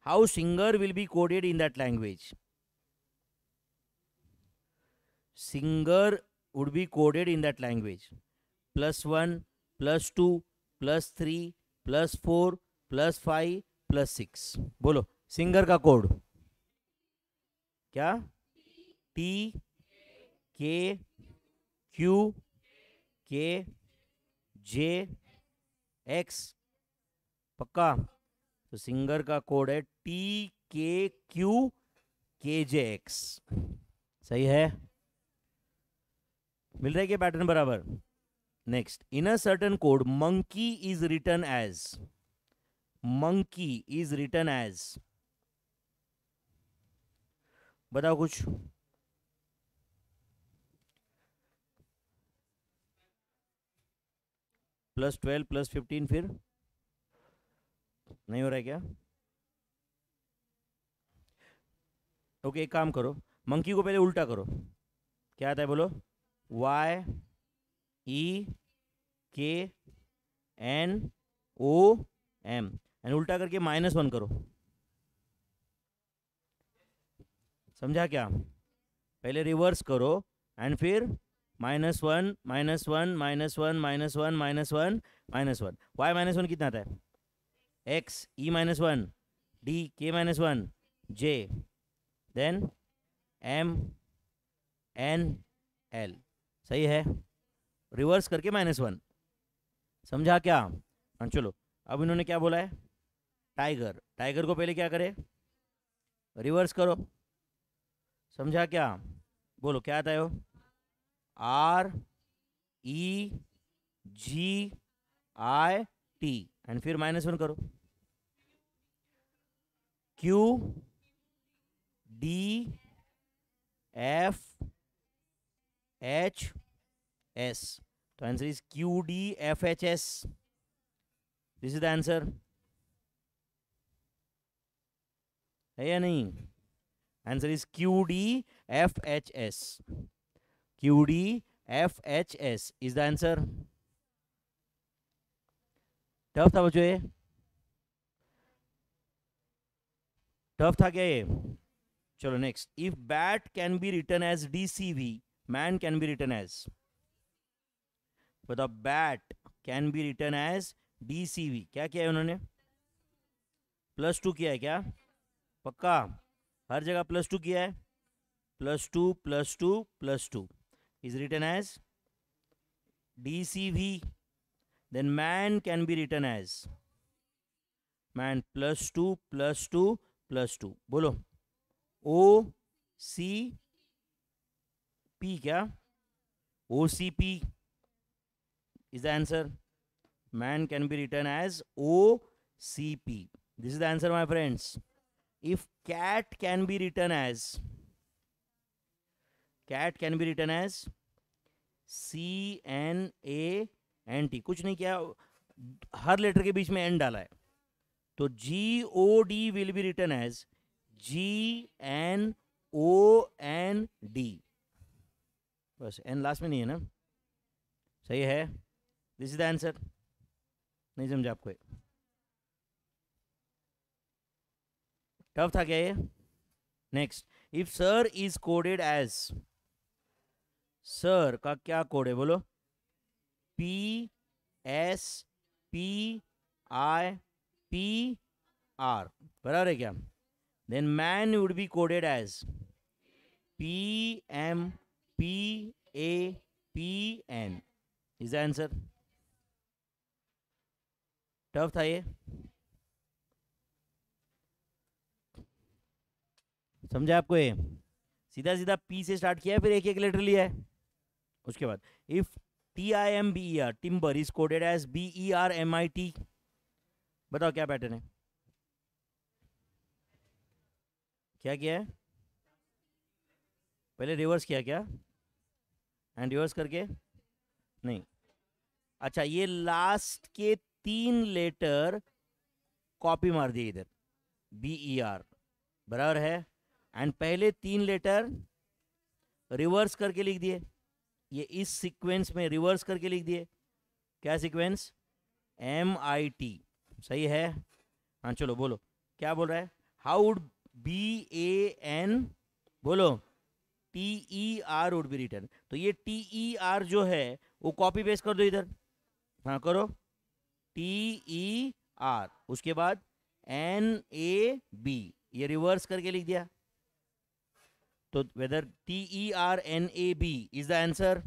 how singer will be coded in that language singer would be coded in that language plus 1 plus 2 plus 3 plus 4 plus 5 plus 6 बोलो singer का कोड क्या टी के क्यू के जे x पक्का तो सिंगर का कोड है टी के क्यू के जे एक्स सही है मिल रहा है क्या पैटर्न बराबर next in a certain code monkey is return as monkey is return as बताओ कुछ प्लस ट्वेल्व प्लस फिफ्टीन फिर नहीं हो रहा है क्या ओके एक काम करो मंकी को पहले उल्टा करो क्या आता है बोलो वाई ई के एन ओ एम एंड उल्टा करके माइनस वन करो समझा क्या पहले रिवर्स करो एंड फिर minus one minus one minus one minus one minus one minus one Y minus one कितना आता है x e minus 1 d k minus 1 j then m n l सही है रिवर्स करके माइनस वन समझा क्या हाँ चलो अब इन्होंने क्या बोला है टाइगर टाइगर को पहले क्या करे रिवर्स करो समझा क्या बोलो क्या आता है वो R E ji I T and फिर माइनस वन करो Q D F H S तो answer is Q D F H S this is the answer है या नहीं answer is Q D F H S Q D F H S is the answer tough था बच्चों tough था क्या ये चलो next if bat can be return as D C we man can be return as बताओ bat can be return as D C V क्या किया है उन्होंने प्लस टू किया है क्या पक्का हर जगह प्लस टू किया है plus two plus two plus two is return as D C V then man can be return as man plus two plus two plus two बोलो ओ सी पी क्या O C P is the answer man can be return as O C P this is the answer my friends if cat can be return as cat can be return as C N A N T कुछ नहीं किया हर letter के बीच में N डाला है तो G O D will be return as G N O N D बस N last में नहीं है ना सही है दिस इज द आंसर नहीं समझा आपको टफ था क्या ये next if sir is coded as sir का क्या कोड है बोलो P S P I P R बराबर है क्या then man would be coded as P M P A P N is answer tough था ये समझा आपको ये सीधा सीधा पी से स्टार्ट किया है फिर एक एक लेटर लिया है उसके बाद if T I M B E R timber is coded as B E R M I T बताओ क्या पैटर्न है क्या किया है पहले रिवर्स किया क्या एंड रिवर्स करके नहीं अच्छा ये लास्ट के तीन लेटर कॉपी मार दिए इधर बी ई आर बराबर है एंड पहले तीन लेटर रिवर्स करके लिख दिए ये इस सीक्वेंस में रिवर्स करके लिख दिए क्या सीक्वेंस एम आई टी सही है हाँ चलो बोलो क्या बोल रहा है how would be A N बोलो T E R would be written तो ये टी ई आर जो है वो कॉपी पेस्ट कर दो इधर हाँ करो टी ई आर उसके बाद एन ए बी ये रिवर्स करके लिख दिया तो weather T E are N A B is the answer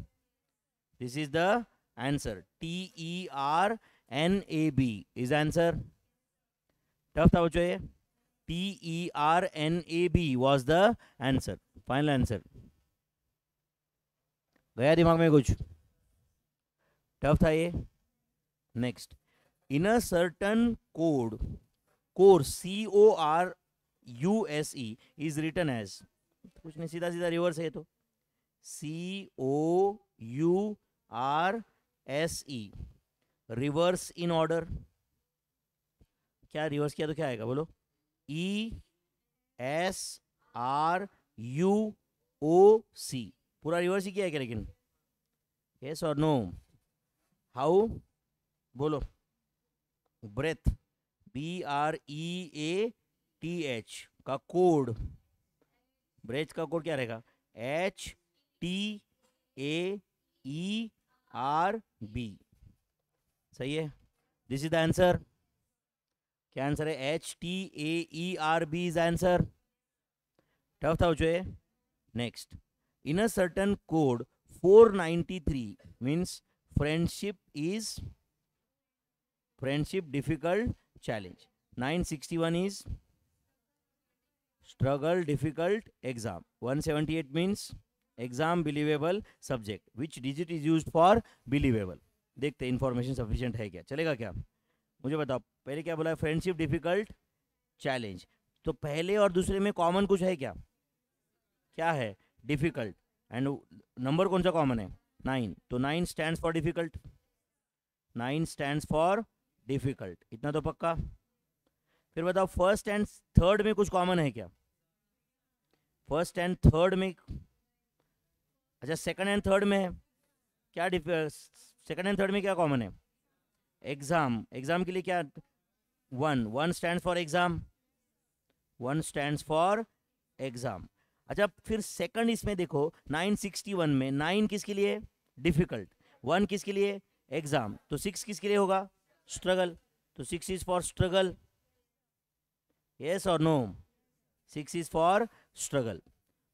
this is the answer T E are N A B is answer tough था बच्चों ये P E R N A B was the answer final answer गया दिमाग में कुछ tough था ये next in a certain code course C O R U S E is return as कुछ नहीं सीधा सीधा रिवर्स है तो C O U R S E reverse in order क्या रिवर्स किया तो क्या आएगा बोलो E S R U O C पूरा रिवर्स ही किया है क्या लेकिन यस और नो हाउ बोलो breath B R E A T H का कोड ब्रेथ का कोड क्या रहेगा H T A E R B सही है दिस इज द आंसर क्या आंसर है H T A E R B is answer tough था जो है next in a certain code 493 means friendship is friendship difficult challenge 961 is struggle difficult exam 178 seventy eight means exam believable subject which digit is use for believable देखते information sufficient है क्या चलेगा क्या मुझे बताओ पहले क्या बोला फ्रेंडशिप डिफिकल्ट चैलेंज तो पहले और दूसरे में कॉमन कुछ है क्या क्या है डिफिकल्ट एंड नंबर कौन सा कॉमन है नाइन तो nine stand for difficult nine stand for difficult इतना तो पक्का फिर बताओ फर्स्ट एंड थर्ड में कुछ कॉमन है क्या फर्स्ट एंड थर्ड में अच्छा सेकंड एंड थर्ड में है क्या सेकेंड एंड थर्ड में क्या कॉमन है एग्ज़ाम एग्ज़ाम के लिए क्या one one stand for exam one stand for exam अच्छा फिर सेकंड इसमें देखो 961 में नाइन किसके लिए डिफ़िकल्ट वन किसके लिए एग्ज़ाम तो सिक्स किसके लिए होगा स्ट्रगल तो six is for struggle yes और no six is for struggle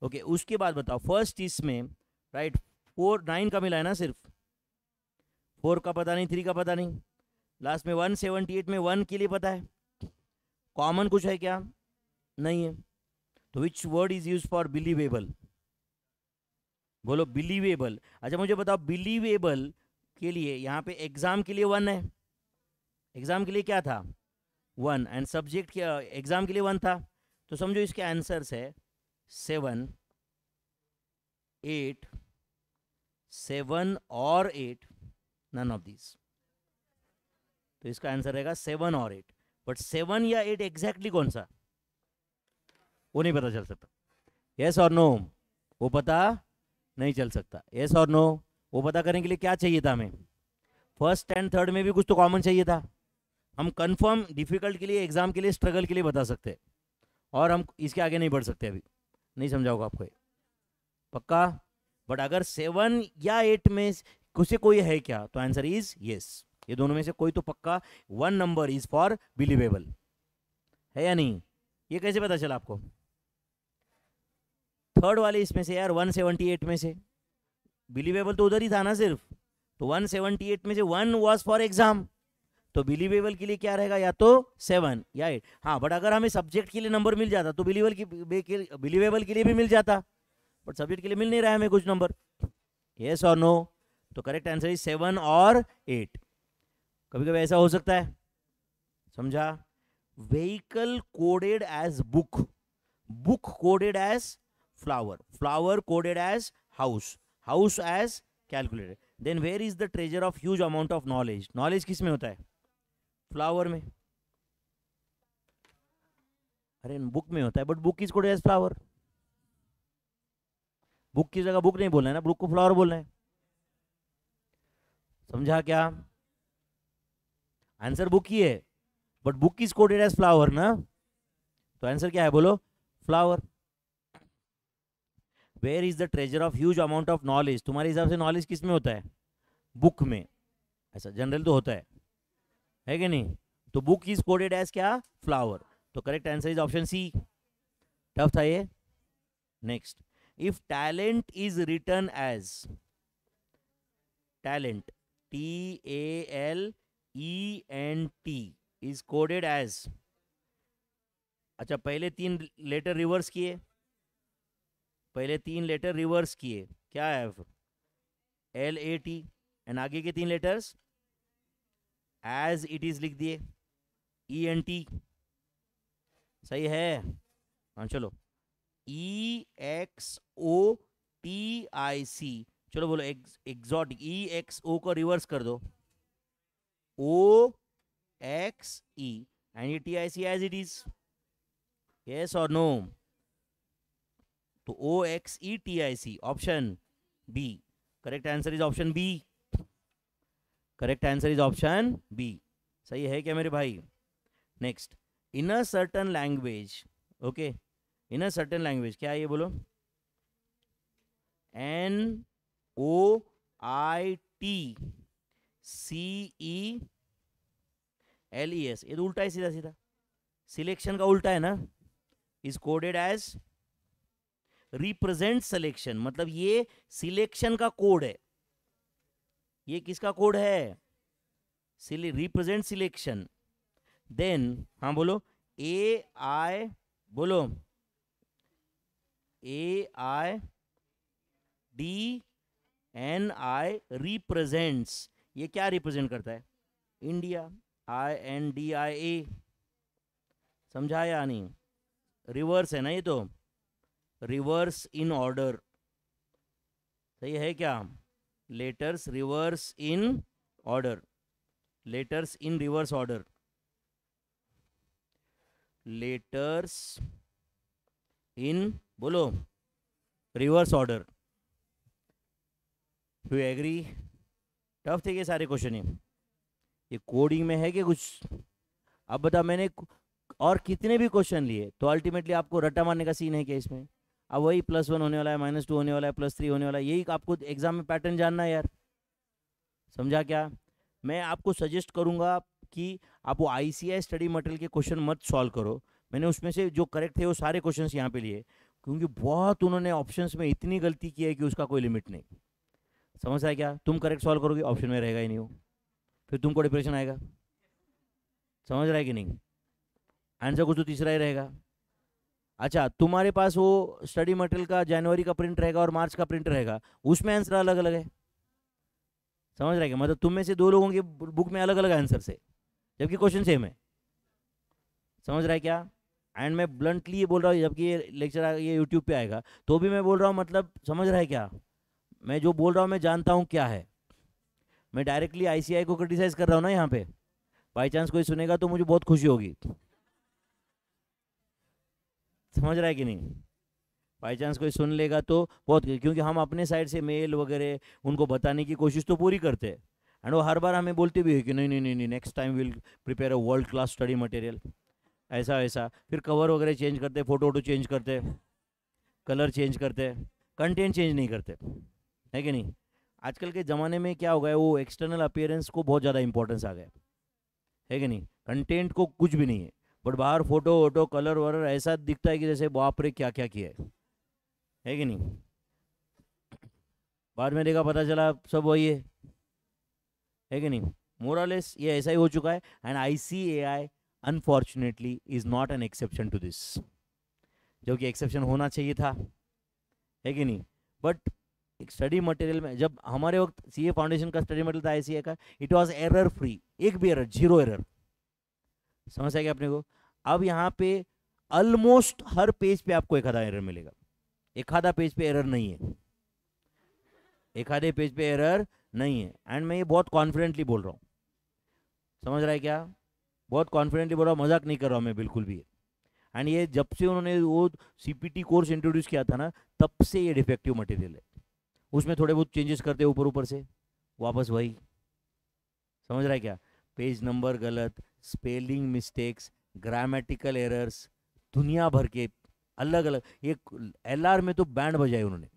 okay उसके बाद बताओ फर्स्ट इसमें राइट फोर नाइन का मिला है ना सिर्फ फोर का पता नहीं थ्री का पता नहीं लास्ट में वन सेवेंटी एट में वन के लिए पता है कॉमन कुछ है क्या नहीं है तो which word is use for believable बोलो बिलीवेबल अच्छा मुझे बताओ बिलीवेबल के लिए यहाँ पे एग्जाम के लिए वन है एग्जाम के लिए क्या था वन एंड सब्जेक्ट के एग्जाम के लिए वन था तो समझो इसके आंसर्स है सेवन एट सेवन और एट नन ऑफ दिस तो इसका आंसर रहेगा सेवन और एट बट सेवन या एट एग्जैक्टली कौन सा वो नहीं पता चल सकता यस और नो वो पता नहीं चल सकता यस और नो वो पता करने के लिए क्या चाहिए था हमें फर्स्ट एंड थर्ड में भी कुछ तो कॉमन चाहिए था हम कंफर्म डिफिकल्ट के लिए एग्जाम के लिए स्ट्रगल के लिए बता सकते हैं और हम इसके आगे नहीं बढ़ सकते अभी नहीं समझाओगे आपको ये पक्का बट अगर सेवन या एट में उसे कोई है क्या तो आंसर इज यस ये दोनों में से कोई तो पक्का one number is for believable है या नहीं ये कैसे पता चला आपको थर्ड वाले इसमें से यार 178 में से बिलीवेबल तो उधर ही था ना सिर्फ तो 178 में से वन वॉज फॉर एग्जाम तो बिलीवेबल के लिए क्या रहेगा या तो सेवन या एट हाँ बट अगर हमें सब्जेक्ट के लिए नंबर मिल जाता तो बिलीवेबल बिलीवेबल के लिए भी मिल जाता बट सब्जेक्ट के लिए मिल नहीं रहा है हमें कुछ नंबर येस और नो तो करेक्ट आंसर इज सेवन और एट कभी कभी ऐसा हो सकता है समझा vehicle coded as book book coded as flower flower coded as house house as calculated then where is the treasure of huge amount of knowledge knowledge किस में होता है फ्लावर में अरे बुक में होता है but book is coded as flower book की जगह बुक नहीं बोलना है ना बुक को फ्लावर बोलना है समझा क्या आंसर बुक ही है but book is coded as flower ना तो आंसर क्या है बोलो flower where is the treasure of huge amount of knowledge तुम्हारे हिसाब से नॉलेज किस में होता है बुक में ऐसा जनरल तो होता है है कि नहीं तो बुक इज कोडेड एज क्या फ्लावर तो correct answer is option C tough था ये next if talent is return as talent T A L E N T is coded as अच्छा पहले तीन लेटर रिवर्स किए पहले तीन लेटर रिवर्स किए क्या है एल ए टी एंड आगे के तीन लेटर्स एज इट इज लिख दिए ई एन टी सही है हाँ चलो ई एक्स ओ टी आई सी चलो बोलो एग्जॉटिक ई एक्स ओ को रिवर्स कर दो O X E and T I C as it is yes और नो तो O X E T I C option B correct answer is option B correct answer is option B सही है क्या मेरे भाई next in a certain language okay in a certain language क्या है ये बोलो N O I T C E L E S ये तो उल्टा है सीधा सीधा सिलेक्शन का उल्टा है ना is coded as represent selection मतलब ये सिलेक्शन का कोड है ये किसका कोड है रिप्रेजेंट सिलेक्शन देन हाँ बोलो ए आई बोलो A I D N I represents ये क्या रिप्रेजेंट करता है India I N D I A समझाया नहीं रिवर्स है ना ये तो रिवर्स इन ऑर्डर सही है क्या letters reverse in order letters in reverse order letters in बोलो reverse order you agree tough थे ये सारे क्वेश्चन ही ये कोडिंग में है कि कुछ अब बता मैंने और कितने भी क्वेश्चन लिए तो अल्टीमेटली आपको रट्टा मारने का सीन है क्या इसमें अब वही प्लस वन होने वाला है माइनस टू होने वाला है प्लस थ्री होने वाला है यही आपको एग्जाम में पैटर्न जानना है यार समझा क्या मैं आपको सजेस्ट करूँगा कि आप वो आई स्टडी मटेरियल के क्वेश्चन मत सॉल्व करो मैंने उसमें से जो करेक्ट थे वो सारे क्वेश्चन यहाँ पे लिए क्योंकि बहुत उन्होंने ऑप्शन में इतनी गलती की है कि उसका कोई लिमिट नहीं समझ आया क्या तुम करेक्ट सॉल्व करोगे ऑप्शन में रहेगा ही नहीं वो फिर तुमको डिप्रेशन आएगा समझ रहा है कि नहीं आंसर कुछ तो तीसरा ही रहेगा अच्छा तुम्हारे पास वो स्टडी मटेरियल का जनवरी का प्रिंट रहेगा और मार्च का प्रिंट रहेगा उसमें आंसर अलग अलग है समझ रहे मतलब तुम में से दो लोगों के बुक में अलग अलग आंसर से जबकि क्वेश्चन सेम है समझ रहा है क्या एंड मैं ब्लंटली ये बोल रहा हूँ जबकि ये लेक्चर ये यूट्यूब पे आएगा तो भी मैं बोल रहा हूँ मतलब समझ रहा है क्या मैं जो बोल रहा हूँ मैं जानता हूँ क्या है मैं डायरेक्टली आईसीआई को क्रिटिसाइज कर रहा हूँ ना यहाँ पे बाई चांस कोई सुनेगा तो मुझे बहुत खुशी होगी समझ रहा है कि नहीं बाई चांस कोई सुन लेगा तो बहुत क्योंकि हम अपने साइड से मेल वगैरह उनको बताने की कोशिश तो पूरी करते हैं एंड वो हर बार हमें बोलते भी है कि नहीं नहीं नहीं नहीं next time will prepare a world class study material ऐसा ऐसा फिर कवर वगैरह चेंज करते फोटो वोटो चेंज करते कलर चेंज करते कंटेंट चेंज नहीं करते है कि नहीं आजकल के ज़माने में क्या हो गया वो एक्सटर्नल अपियरेंस को बहुत ज़्यादा इंपॉर्टेंस आ गया है कि नहीं कंटेंट को कुछ भी नहीं है बट बाहर फोटो वोटो कलर वलर ऐसा दिखता है कि जैसे बाप रे क्या क्या किया है है कि नहीं बाद में देखा पता चला सब वही है है कि नहीं मोरालेस ये ऐसा ही हो चुका है and I C A I unfortunately is not an exception to this जो कि एक्सेप्शन होना चाहिए था है कि नहीं बट एक स्टडी मटेरियल में जब हमारे वक्त सी ए फाउंडेशन का स्टडी मटेरियल था आई का इट वॉज एरर फ्री एक भी एरर जीरो एरर समझ आएगा अपने को अब यहाँ पे ऑलमोस्ट हर पेज पे आपको एक आधा एरर मिलेगा एक आधा पेज पे एरर नहीं है एक आधे पेज पे एरर नहीं है एंड मैं ये बहुत कॉन्फिडेंटली बोल रहा हूँ समझ रहा है क्या बहुत कॉन्फिडेंटली बोल रहा हूँ मजाक नहीं कर रहा हूँ मैं बिल्कुल भी एंड ये जब से उन्होंने वो सी कोर्स इंट्रोड्यूस किया था ना तब से ये डिफेक्टिव मटेरियल है उसमें थोड़े बहुत चेंजेस करते ऊपर ऊपर से वापस वही समझ रहा है क्या पेज नंबर गलत स्पेलिंग मिस्टेक्स ग्रामेटिकल एरर्स दुनिया भर के अलग अलग ये एल में तो बैंड बजाए उन्होंने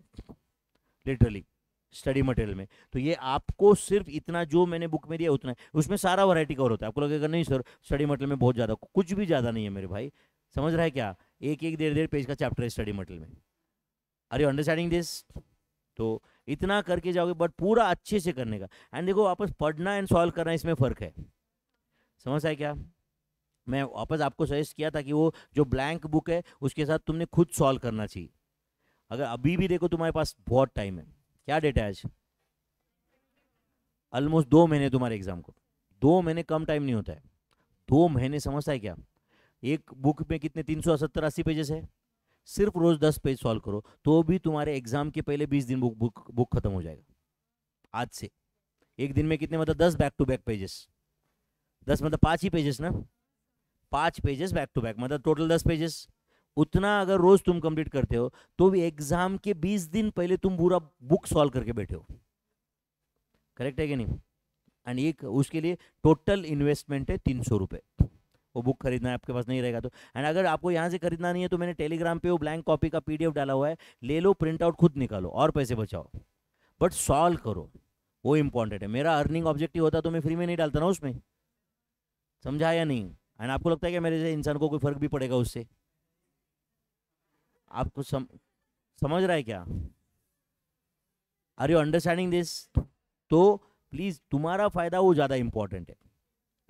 लिटरली स्टडी मटेरियल में तो ये आपको सिर्फ इतना जो मैंने बुक में दिया उतना है उसमें सारा वैरायटी कवर होता है आपको लगेगा नहीं सर स्टडी मटेरियल में बहुत ज़्यादा कुछ भी ज़्यादा नहीं है मेरे भाई समझ रहा है क्या एक एक डेढ़ डेढ़ पेज का चैप्टर है स्टडी मटेरियल में आर यू अंडरस्टैंडिंग दिस तो इतना करके जाओगे बट पूरा अच्छे से करने का एंड देखो वापस पढ़ना एंड सॉल्व करना इसमें फ़र्क है समझ आए क्या मैं वापस आपको सजेस्ट किया था कि वो जो ब्लैंक बुक है उसके साथ तुमने खुद सॉल्व करना चाहिए अगर अभी भी देखो तुम्हारे पास बहुत टाइम है क्या डेटा है आज ऑलमोस्ट दो महीने तुम्हारे एग्जाम को दो महीने कम टाइम नहीं होता है दो महीने समझता है क्या एक बुक में कितने तीन सौ सत्तर अस्सी पेजेस है सिर्फ रोज दस पेज सॉल्व करो तो भी तुम्हारे एग्जाम के पहले बीस दिन बुक बुक बुक खत्म हो जाएगा आज से एक दिन में कितने मतलब दस बैक टू बैक पेजेस दस मतलब पाँच ही पेजेस ना पाँच पेजेस बैक टू बैक मतलब टोटल दस पेजेस उतना अगर रोज तुम कंप्लीट करते हो तो भी एग्जाम के बीस दिन पहले तुम पूरा बुक सॉल्व करके बैठे हो करेक्ट है कि नहीं एंड एक उसके लिए टोटल इन्वेस्टमेंट है तीन सौ रुपये वो बुक खरीदना है आपके पास नहीं रहेगा तो एंड अगर आपको यहाँ से खरीदना नहीं है तो मैंने टेलीग्राम पे वो ब्लैंक कॉपी का पीडीएफ डाला हुआ है ले लो प्रिंट आउट खुद निकालो और पैसे बचाओ बट सॉल्व करो वो इंपॉर्टेंट है मेरा अर्निंग ऑब्जेक्टिव होता तो मैं फ्री में नहीं डालता ना उसमें समझा या नहीं एंड आपको लगता है कि मेरे से इंसान को कोई फर्क भी पड़ेगा उससे आपको सम, समझ रहा है क्या आर यू अंडरस्टैंडिंग दिस तो प्लीज़ तुम्हारा फ़ायदा वो ज़्यादा इंपॉर्टेंट है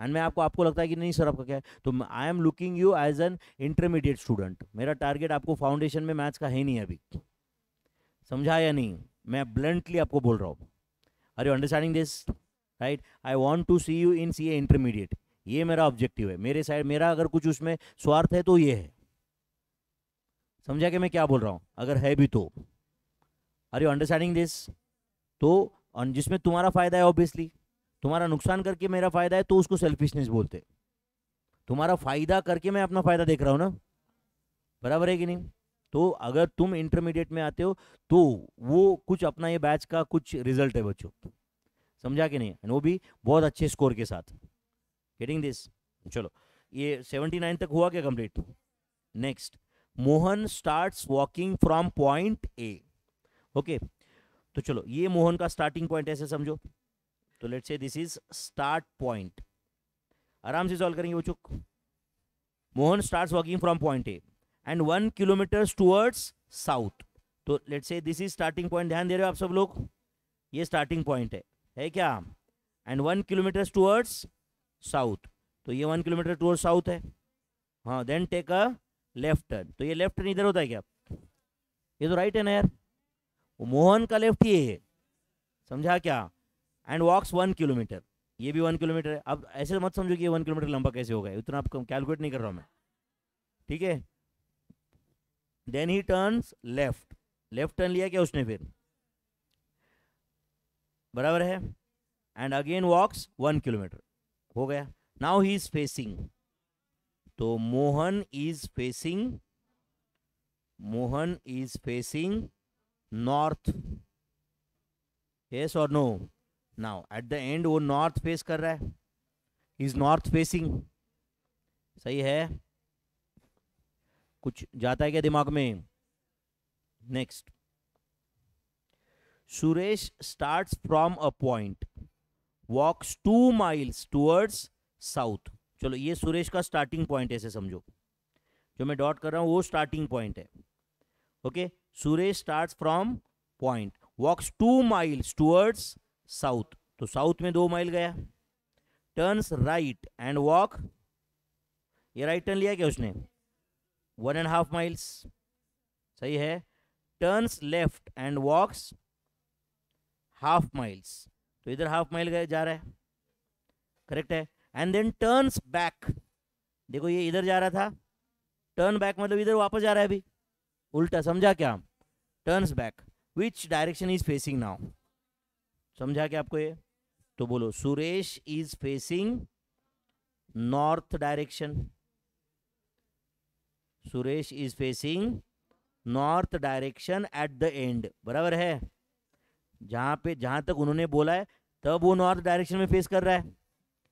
एंड मैं आपको आपको लगता है कि नहीं सर आपका क्या है तो I am looking you as an intermediate student मेरा टारगेट आपको फाउंडेशन में मैथ्स का है नहीं अभी समझा या नहीं मैं ब्लंटली आपको बोल रहा हूँ are you understanding this right I want to see you in C A intermediate ये मेरा ऑब्जेक्टिव है मेरे साइड मेरा अगर कुछ उसमें स्वार्थ है तो ये है समझा कि मैं क्या बोल रहा हूँ अगर है भी तो आर यू अंडरस्टैंडिंग दिस तो जिसमें तुम्हारा फायदा है ऑब्वियसली तुम्हारा नुकसान करके मेरा फायदा है तो उसको सेल्फिशनेस बोलते तुम्हारा फायदा करके मैं अपना फायदा देख रहा हूँ ना बराबर है कि नहीं तो अगर तुम इंटरमीडिएट में आते हो तो वो कुछ अपना ये बैच का कुछ रिजल्ट है बच्चों समझा कि नहीं वो भी बहुत अच्छे स्कोर के साथ गेटिंग दिस चलो ये सेवेंटी नाइन तक हुआ क्या complete next Mohan starts walking from point A okay तो चलो ये मोहन का स्टार्टिंग पॉइंट ऐसे समझो तो let say this is start point आराम से सॉल्व करेंगे वो चुक Mohan start walking from point A and one kilometre towards south तो let say this is starting point ध्यान दे रहे हो आप सब लोग ये स्टार्टिंग पॉइंट है है क्या and one kilometre towards south तो ये वन किलोमीटर टूवर्ड साउथ है हाँ then take a left turn तो ये लेफ्ट टर्न इधर होता है क्या ये तो राइट है ना यार मोहन का लेफ्ट ये है समझा क्या एंड वॉक्स वन किलोमीटर ये भी वन किलोमीटर है अब ऐसे मत समझो कि ये वन किलोमीटर लंबा कैसे होगा उतना आप कैलकुलेट नहीं कर रहा हूँ मैं ठीक है then he turns left left turn लिया क्या उसने फिर बराबर है and again walks one kilometre हो गया नाउ ही इज फेसिंग तो Mohan is facing Mohan is facing north yes और no now at the end वो नॉर्थ फेस कर रहा है इज नॉर्थ फेसिंग सही है कुछ जाता है क्या दिमाग में next Suresh start from a point walks two miles towards south चलो ये सुरेश का स्टार्टिंग पॉइंट ऐसे समझो जो मैं डॉट कर रहा हूं वो स्टार्टिंग पॉइंट है okay Suresh start from point walks two miles towards south तो साउथ में दो माइल गया टर्न्स राइट एंड वॉक ये राइट टर्न लिया क्या उसने वन एंड हाफ माइल्स सही है turns left and walks half miles तो इधर हाफ माइल गए जा रहा है करेक्ट है एंड देन टर्न्स बैक देखो ये इधर जा रहा था टर्न बैक मतलब इधर वापस जा रहा है अभी उल्टा समझा क्या turns back which direction is facing now समझा क्या आपको ये तो बोलो Suresh is facing north direction Suresh is facing north direction at the end बराबर है जहां पे जहां तक उन्होंने बोला है तब वो नॉर्थ डायरेक्शन में फेस कर रहा है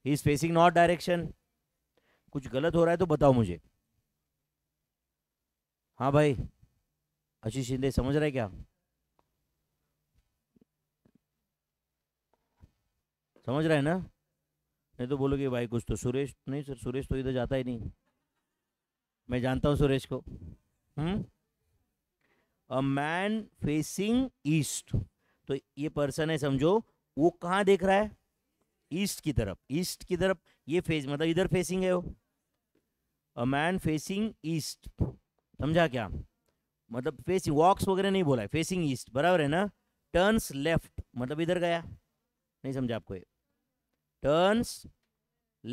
he is facing north direction कुछ गलत हो रहा है तो बताओ मुझे हाँ भाई आशीष शिंदे समझ रहे क्या समझ रहे हैं ना नहीं तो बोलोगे भाई कुछ तो सुरेश नहीं सर सुरेश तो इधर जाता ही नहीं मैं जानता हूँ सुरेश को अ मैन फेसिंग ईस्ट तो ये पर्सन है समझो वो कहाँ देख रहा है ईस्ट की तरफ ईस्ट की तरफ ये फेस मतलब इधर फेसिंग है वो अ मैन फेसिंग ईस्ट समझा क्या मतलब फेसिंग वॉक्स वगैरह नहीं बोला है फेसिंग ईस्ट बराबर है ना टर्न्स लेफ्ट मतलब इधर गया नहीं समझा आपको ये टर्न्स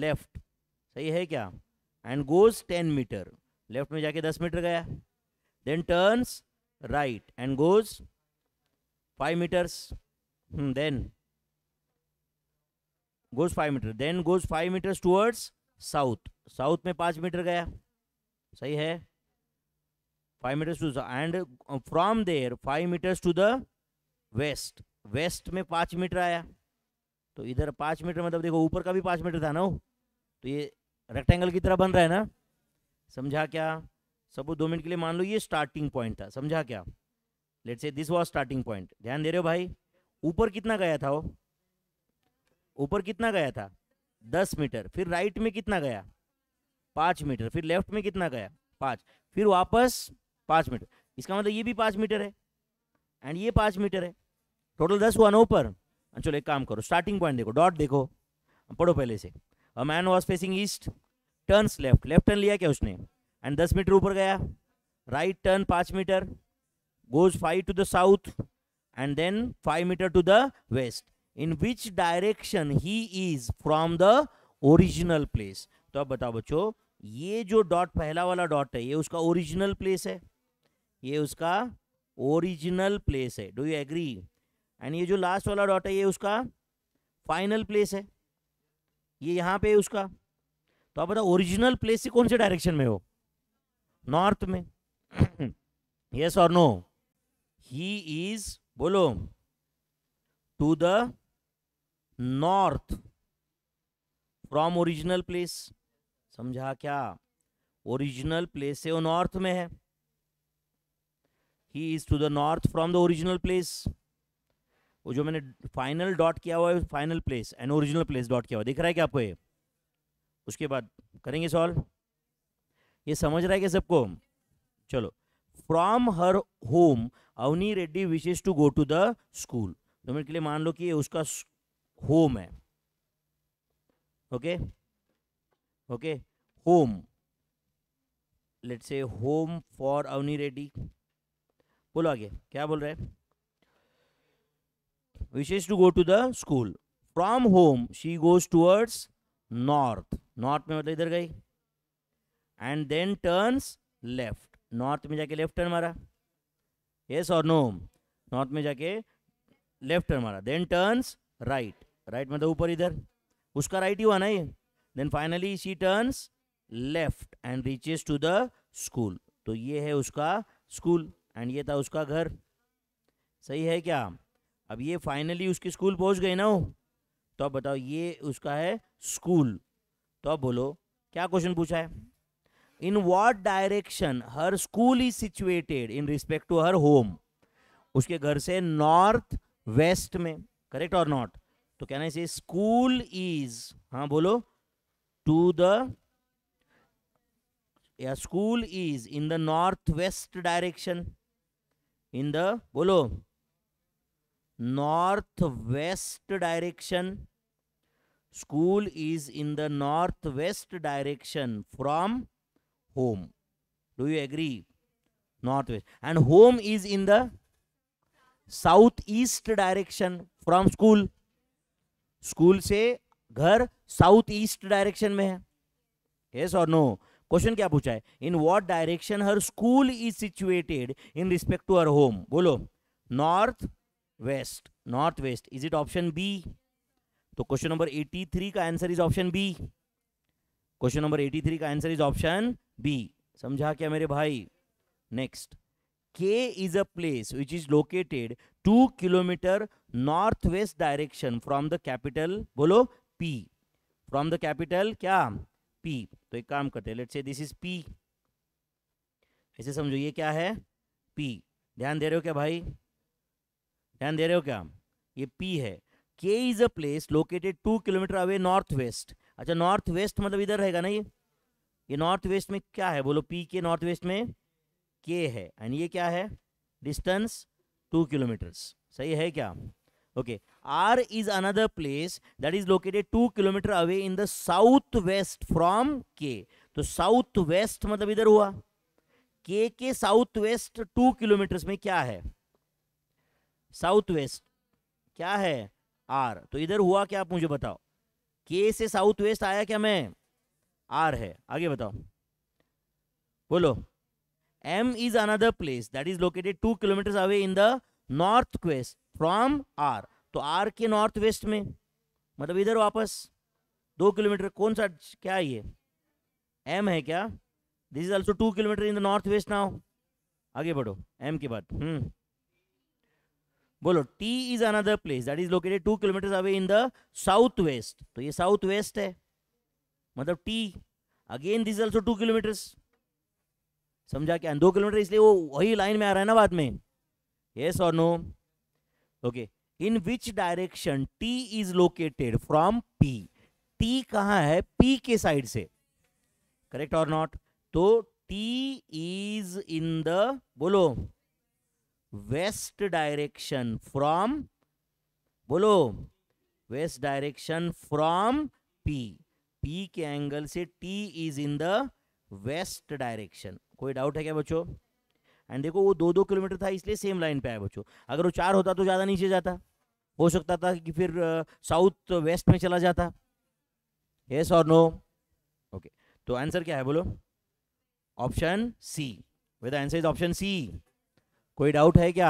लेफ्ट सही है क्या and goes ten metre left में जाके दस मीटर गया then turns right and goes five metres then goes five metre then goes five metres towards south south में पाँच मीटर गया सही है five metres to and from there five metres to the west west में पाँच metre आया तो इधर पाँच मीटर मतलब देखो ऊपर का भी पाँच मीटर था ना वो तो ये रेक्टेंगल की तरह बन रहा है ना समझा क्या सबू दो मिनट के लिए मान लो ये स्टार्टिंग पॉइंट था समझा क्या late say this was starting point ध्यान दे रहे हो भाई ऊपर कितना गया था वो ऊपर कितना गया था दस मीटर फिर राइट में कितना गया पाँच मीटर फिर लेफ्ट में कितना गया पाँच फिर वापस पाँच मीटर इसका मतलब ये भी पाँच मीटर है एंड ये पाँच मीटर है टोटल दस हुआ ना ऊपर चलो एक काम करो स्टार्टिंग पॉइंट देखो डॉट देखो पढ़ो पहले से a man was facing east turns left left turn लिया क्या उसने एंड दस मीटर ऊपर गया राइट टर्न पाँच metre goes five to the south and then five metre to the west in which direction he is from the original place तो अब बताओ बच्चों ये जो डॉट पहला वाला डॉट है ये उसका ओरिजिनल प्लेस है ये उसका ओरिजिनल प्लेस है डू यू एग्री एंड ये जो लास्ट वाला डॉट है ये उसका फाइनल प्लेस है ये यहाँ पे है उसका तो आप बताओ ओरिजिनल प्लेस से कौन से डायरेक्शन में हो नॉर्थ में यस और नो ही इज बोलो to the north from original place समझा क्या ओरिजिनल प्लेस से वो नॉर्थ में है he is to the north from the original place वो जो मैंने फाइनल डॉट किया हुआ है final place and original place dot किया हुआ दिख रहा है क्या आपको ये उसके बाद करेंगे सॉल्व ये समझ रहा है क्या सबको चलो from her home Avani Reddy wishes to go to the school दो मिनट के लिए मान लो कि ये उसका होम है okay okay home let's say home for Avani Reddy बोलो आगे क्या बोल रहे हैं wishes to go to the school from home she goes towards north north में मतलब इधर गई and then turns left north में जाके left turn मारा yes or no north में जाके left turn मारा then turns right right मतलब ऊपर इधर उसका right ही हुआ ना ये then finally she turns left and reaches to the school तो ये है उसका school and ये था उसका घर सही है क्या अब ये फाइनली उसके स्कूल पहुंच गए ना हो तो अब बताओ ये उसका है स्कूल तो अब बोलो क्या क्वेश्चन पूछा है in what direction her school is situated in respect to her home उसके घर से नॉर्थ वेस्ट में करेक्ट और नॉट तो कहना है स्कूल इज हाँ बोलो टू द या school is in the north west direction in the बोलो north west direction school is in the north west direction from home do you agree north west and home is in the south east direction from school school से घर south east direction में है yes और no question क्या पूछा है in what direction her school is situated in respect to her home बोलो north west north west is it option B तो क्वेश्चन नंबर 83 का answer is option B question number 83 का answer is option B समझा क्या मेरे भाई next K is a place which is located two kilometer north west direction from the capital बोलो P from the capital क्या P तो एक काम करते हैं late say this is P ऐसे समझो ये क्या है पी ध्यान दे रहे हो क्या भाई ध्यान दे रहे हो क्या ये पी है K is a place located two kilometer away north west अच्छा नॉर्थ वेस्ट मतलब इधर रहेगा ना ये ये नॉर्थ वेस्ट में क्या है बोलो पी के नॉर्थ वेस्ट में के है एंड ये क्या है डिस्टेंस टू किलोमीटर्स सही है क्या okay R is another place that is located two kilometer away in the south west from K तो साउथ वेस्ट मतलब इधर हुआ के के साउथ वेस्ट टू किलोमीटर्स में क्या है साउथ वेस्ट क्या है आर तो इधर हुआ क्या आप मुझे बताओ के से साउथ वेस्ट आया क्या मैं आर है आगे बताओ बोलो M is another place that is located two kilometer away in the north west from R तो आर के नॉर्थ वेस्ट में मतलब इधर वापस दो किलोमीटर कौन सा क्या ये एम है क्या this is also two kilometer in the north west now आगे बढ़ो एम के बाद हम्म बोलो T is another place that is located two kilometer away in the south west तो ये साउथ वेस्ट है मतलब T again this also two kilometer समझा क्या दो किलोमीटर इसलिए वो वही लाइन में आ रहा है ना बाद में येस और no okay in which direction T is located from P T कहा है पी के साइड से करेक्ट और नॉट तो टी इज इन द बोलो वेस्ट डायरेक्शन फ्रॉम बोलो west direction from P P के एंगल से T is in the west direction कोई डाउट है क्या बच्चों एंड देखो वो दो दो किलोमीटर था इसलिए सेम लाइन पे आया बच्चों अगर वो चार होता तो ज़्यादा नीचे जाता हो सकता था कि फिर साउथ वेस्ट में चला जाता यस और नो ओके तो आंसर क्या है बोलो ऑप्शन सी वेद आंसर इज ऑप्शन सी कोई डाउट है क्या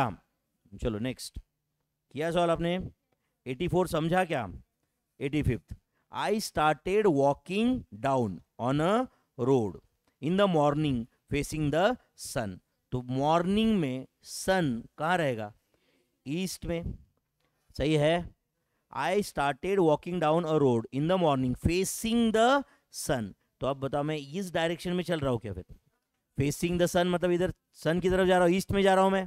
चलो नेक्स्ट किया सवाल आपने 84 समझा क्या 85th I started walking down on a road in the morning facing the sun तो मॉर्निंग में सन कहाँ रहेगा ईस्ट में सही है I started walking down a road in the morning facing the sun तो अब बताओ मैं इस डायरेक्शन में चल रहा हूँ क्या फिर फेसिंग द सन मतलब इधर सन की तरफ जा रहा हूँ ईस्ट में जा रहा हूँ मैं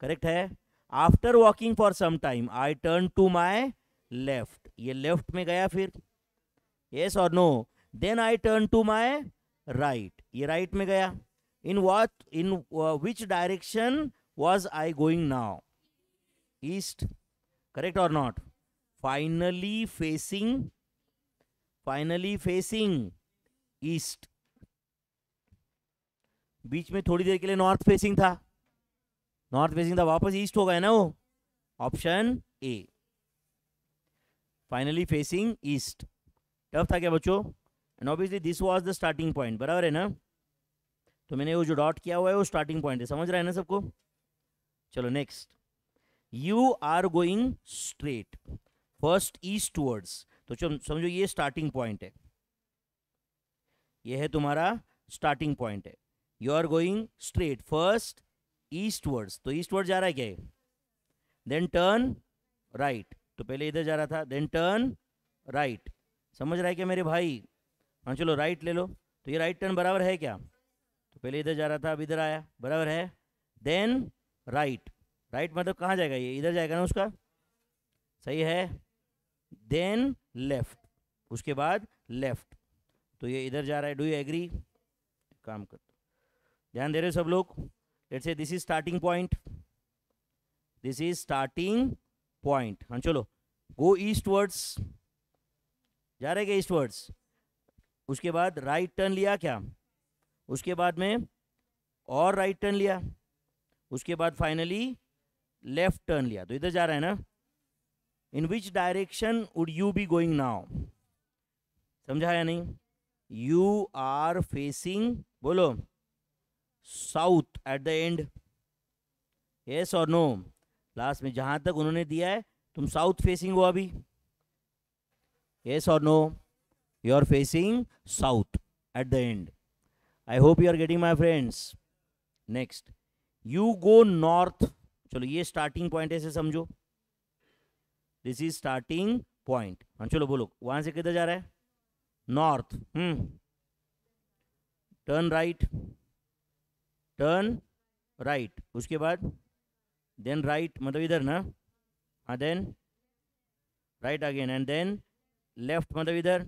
करेक्ट है after walking for some time I turn to my left ये लेफ्ट में गया फिर येस और no then I turn to my right ये राइट right में गया in what in which direction was I going now east correct और not finally facing finally facing east बीच में थोड़ी देर के लिए नॉर्थ फेसिंग था नॉर्थ फेसिंग था वापस ईस्ट हो गया ना वो option A finally facing east tough था क्या बच्चों and obviously this was the starting point बराबर है ना तो मैंने वो जो डॉट किया हुआ है वो स्टार्टिंग पॉइंट है समझ रहा है ना सबको चलो next you are going straight first east towards तो समझो ये स्टार्टिंग पॉइंट है ये है तुम्हारा स्टार्टिंग पॉइंट है you are going straight first eastwards तो ईस्ट वर्ड जा रहा है क्या देन टर्न राइट तो पहले इधर जा रहा था देन टर्न राइट समझ रहा है क्या मेरे भाई हाँ चलो राइट ले लो तो ये राइट टर्न बराबर है क्या तो पहले इधर जा रहा था अब इधर आया बराबर है देन राइट राइट मतलब कहाँ जाएगा ये इधर जाएगा ना उसका सही है देन लेफ्ट उसके बाद लेफ्ट तो ये इधर जा रहा है डू यू एग्री काम कर ध्यान दे रहे सब लोग let's say this is starting point this is starting point हाँ चलो गो ईस्ट वर्ड्स जा रहे क्या ईस्ट वर्ड्स उसके बाद राइट टर्न लिया क्या उसके बाद में और राइट टर्न लिया उसके बाद फाइनली लेफ्ट टर्न लिया तो इधर जा रहा है ना in which direction would you be going now समझा या नहीं यू आर फेसिंग बोलो south at the end yes और नो लास्ट में जहां तक उन्होंने दिया है तुम साउथ फेसिंग हो अभी यस और no you are facing south at the end I hope you are getting my friends next you go north चलो ये स्टार्टिंग पॉइंट ऐसे समझो दिस इज स्टार्टिंग पॉइंट हाँ चलो बोलो वहां से किधर जा रहा है नॉर्थ हम्म टर्न राइट टर्न राइट उसके बाद देन राइट मतलब इधर ना हाँ then right again and then left मतलब इधर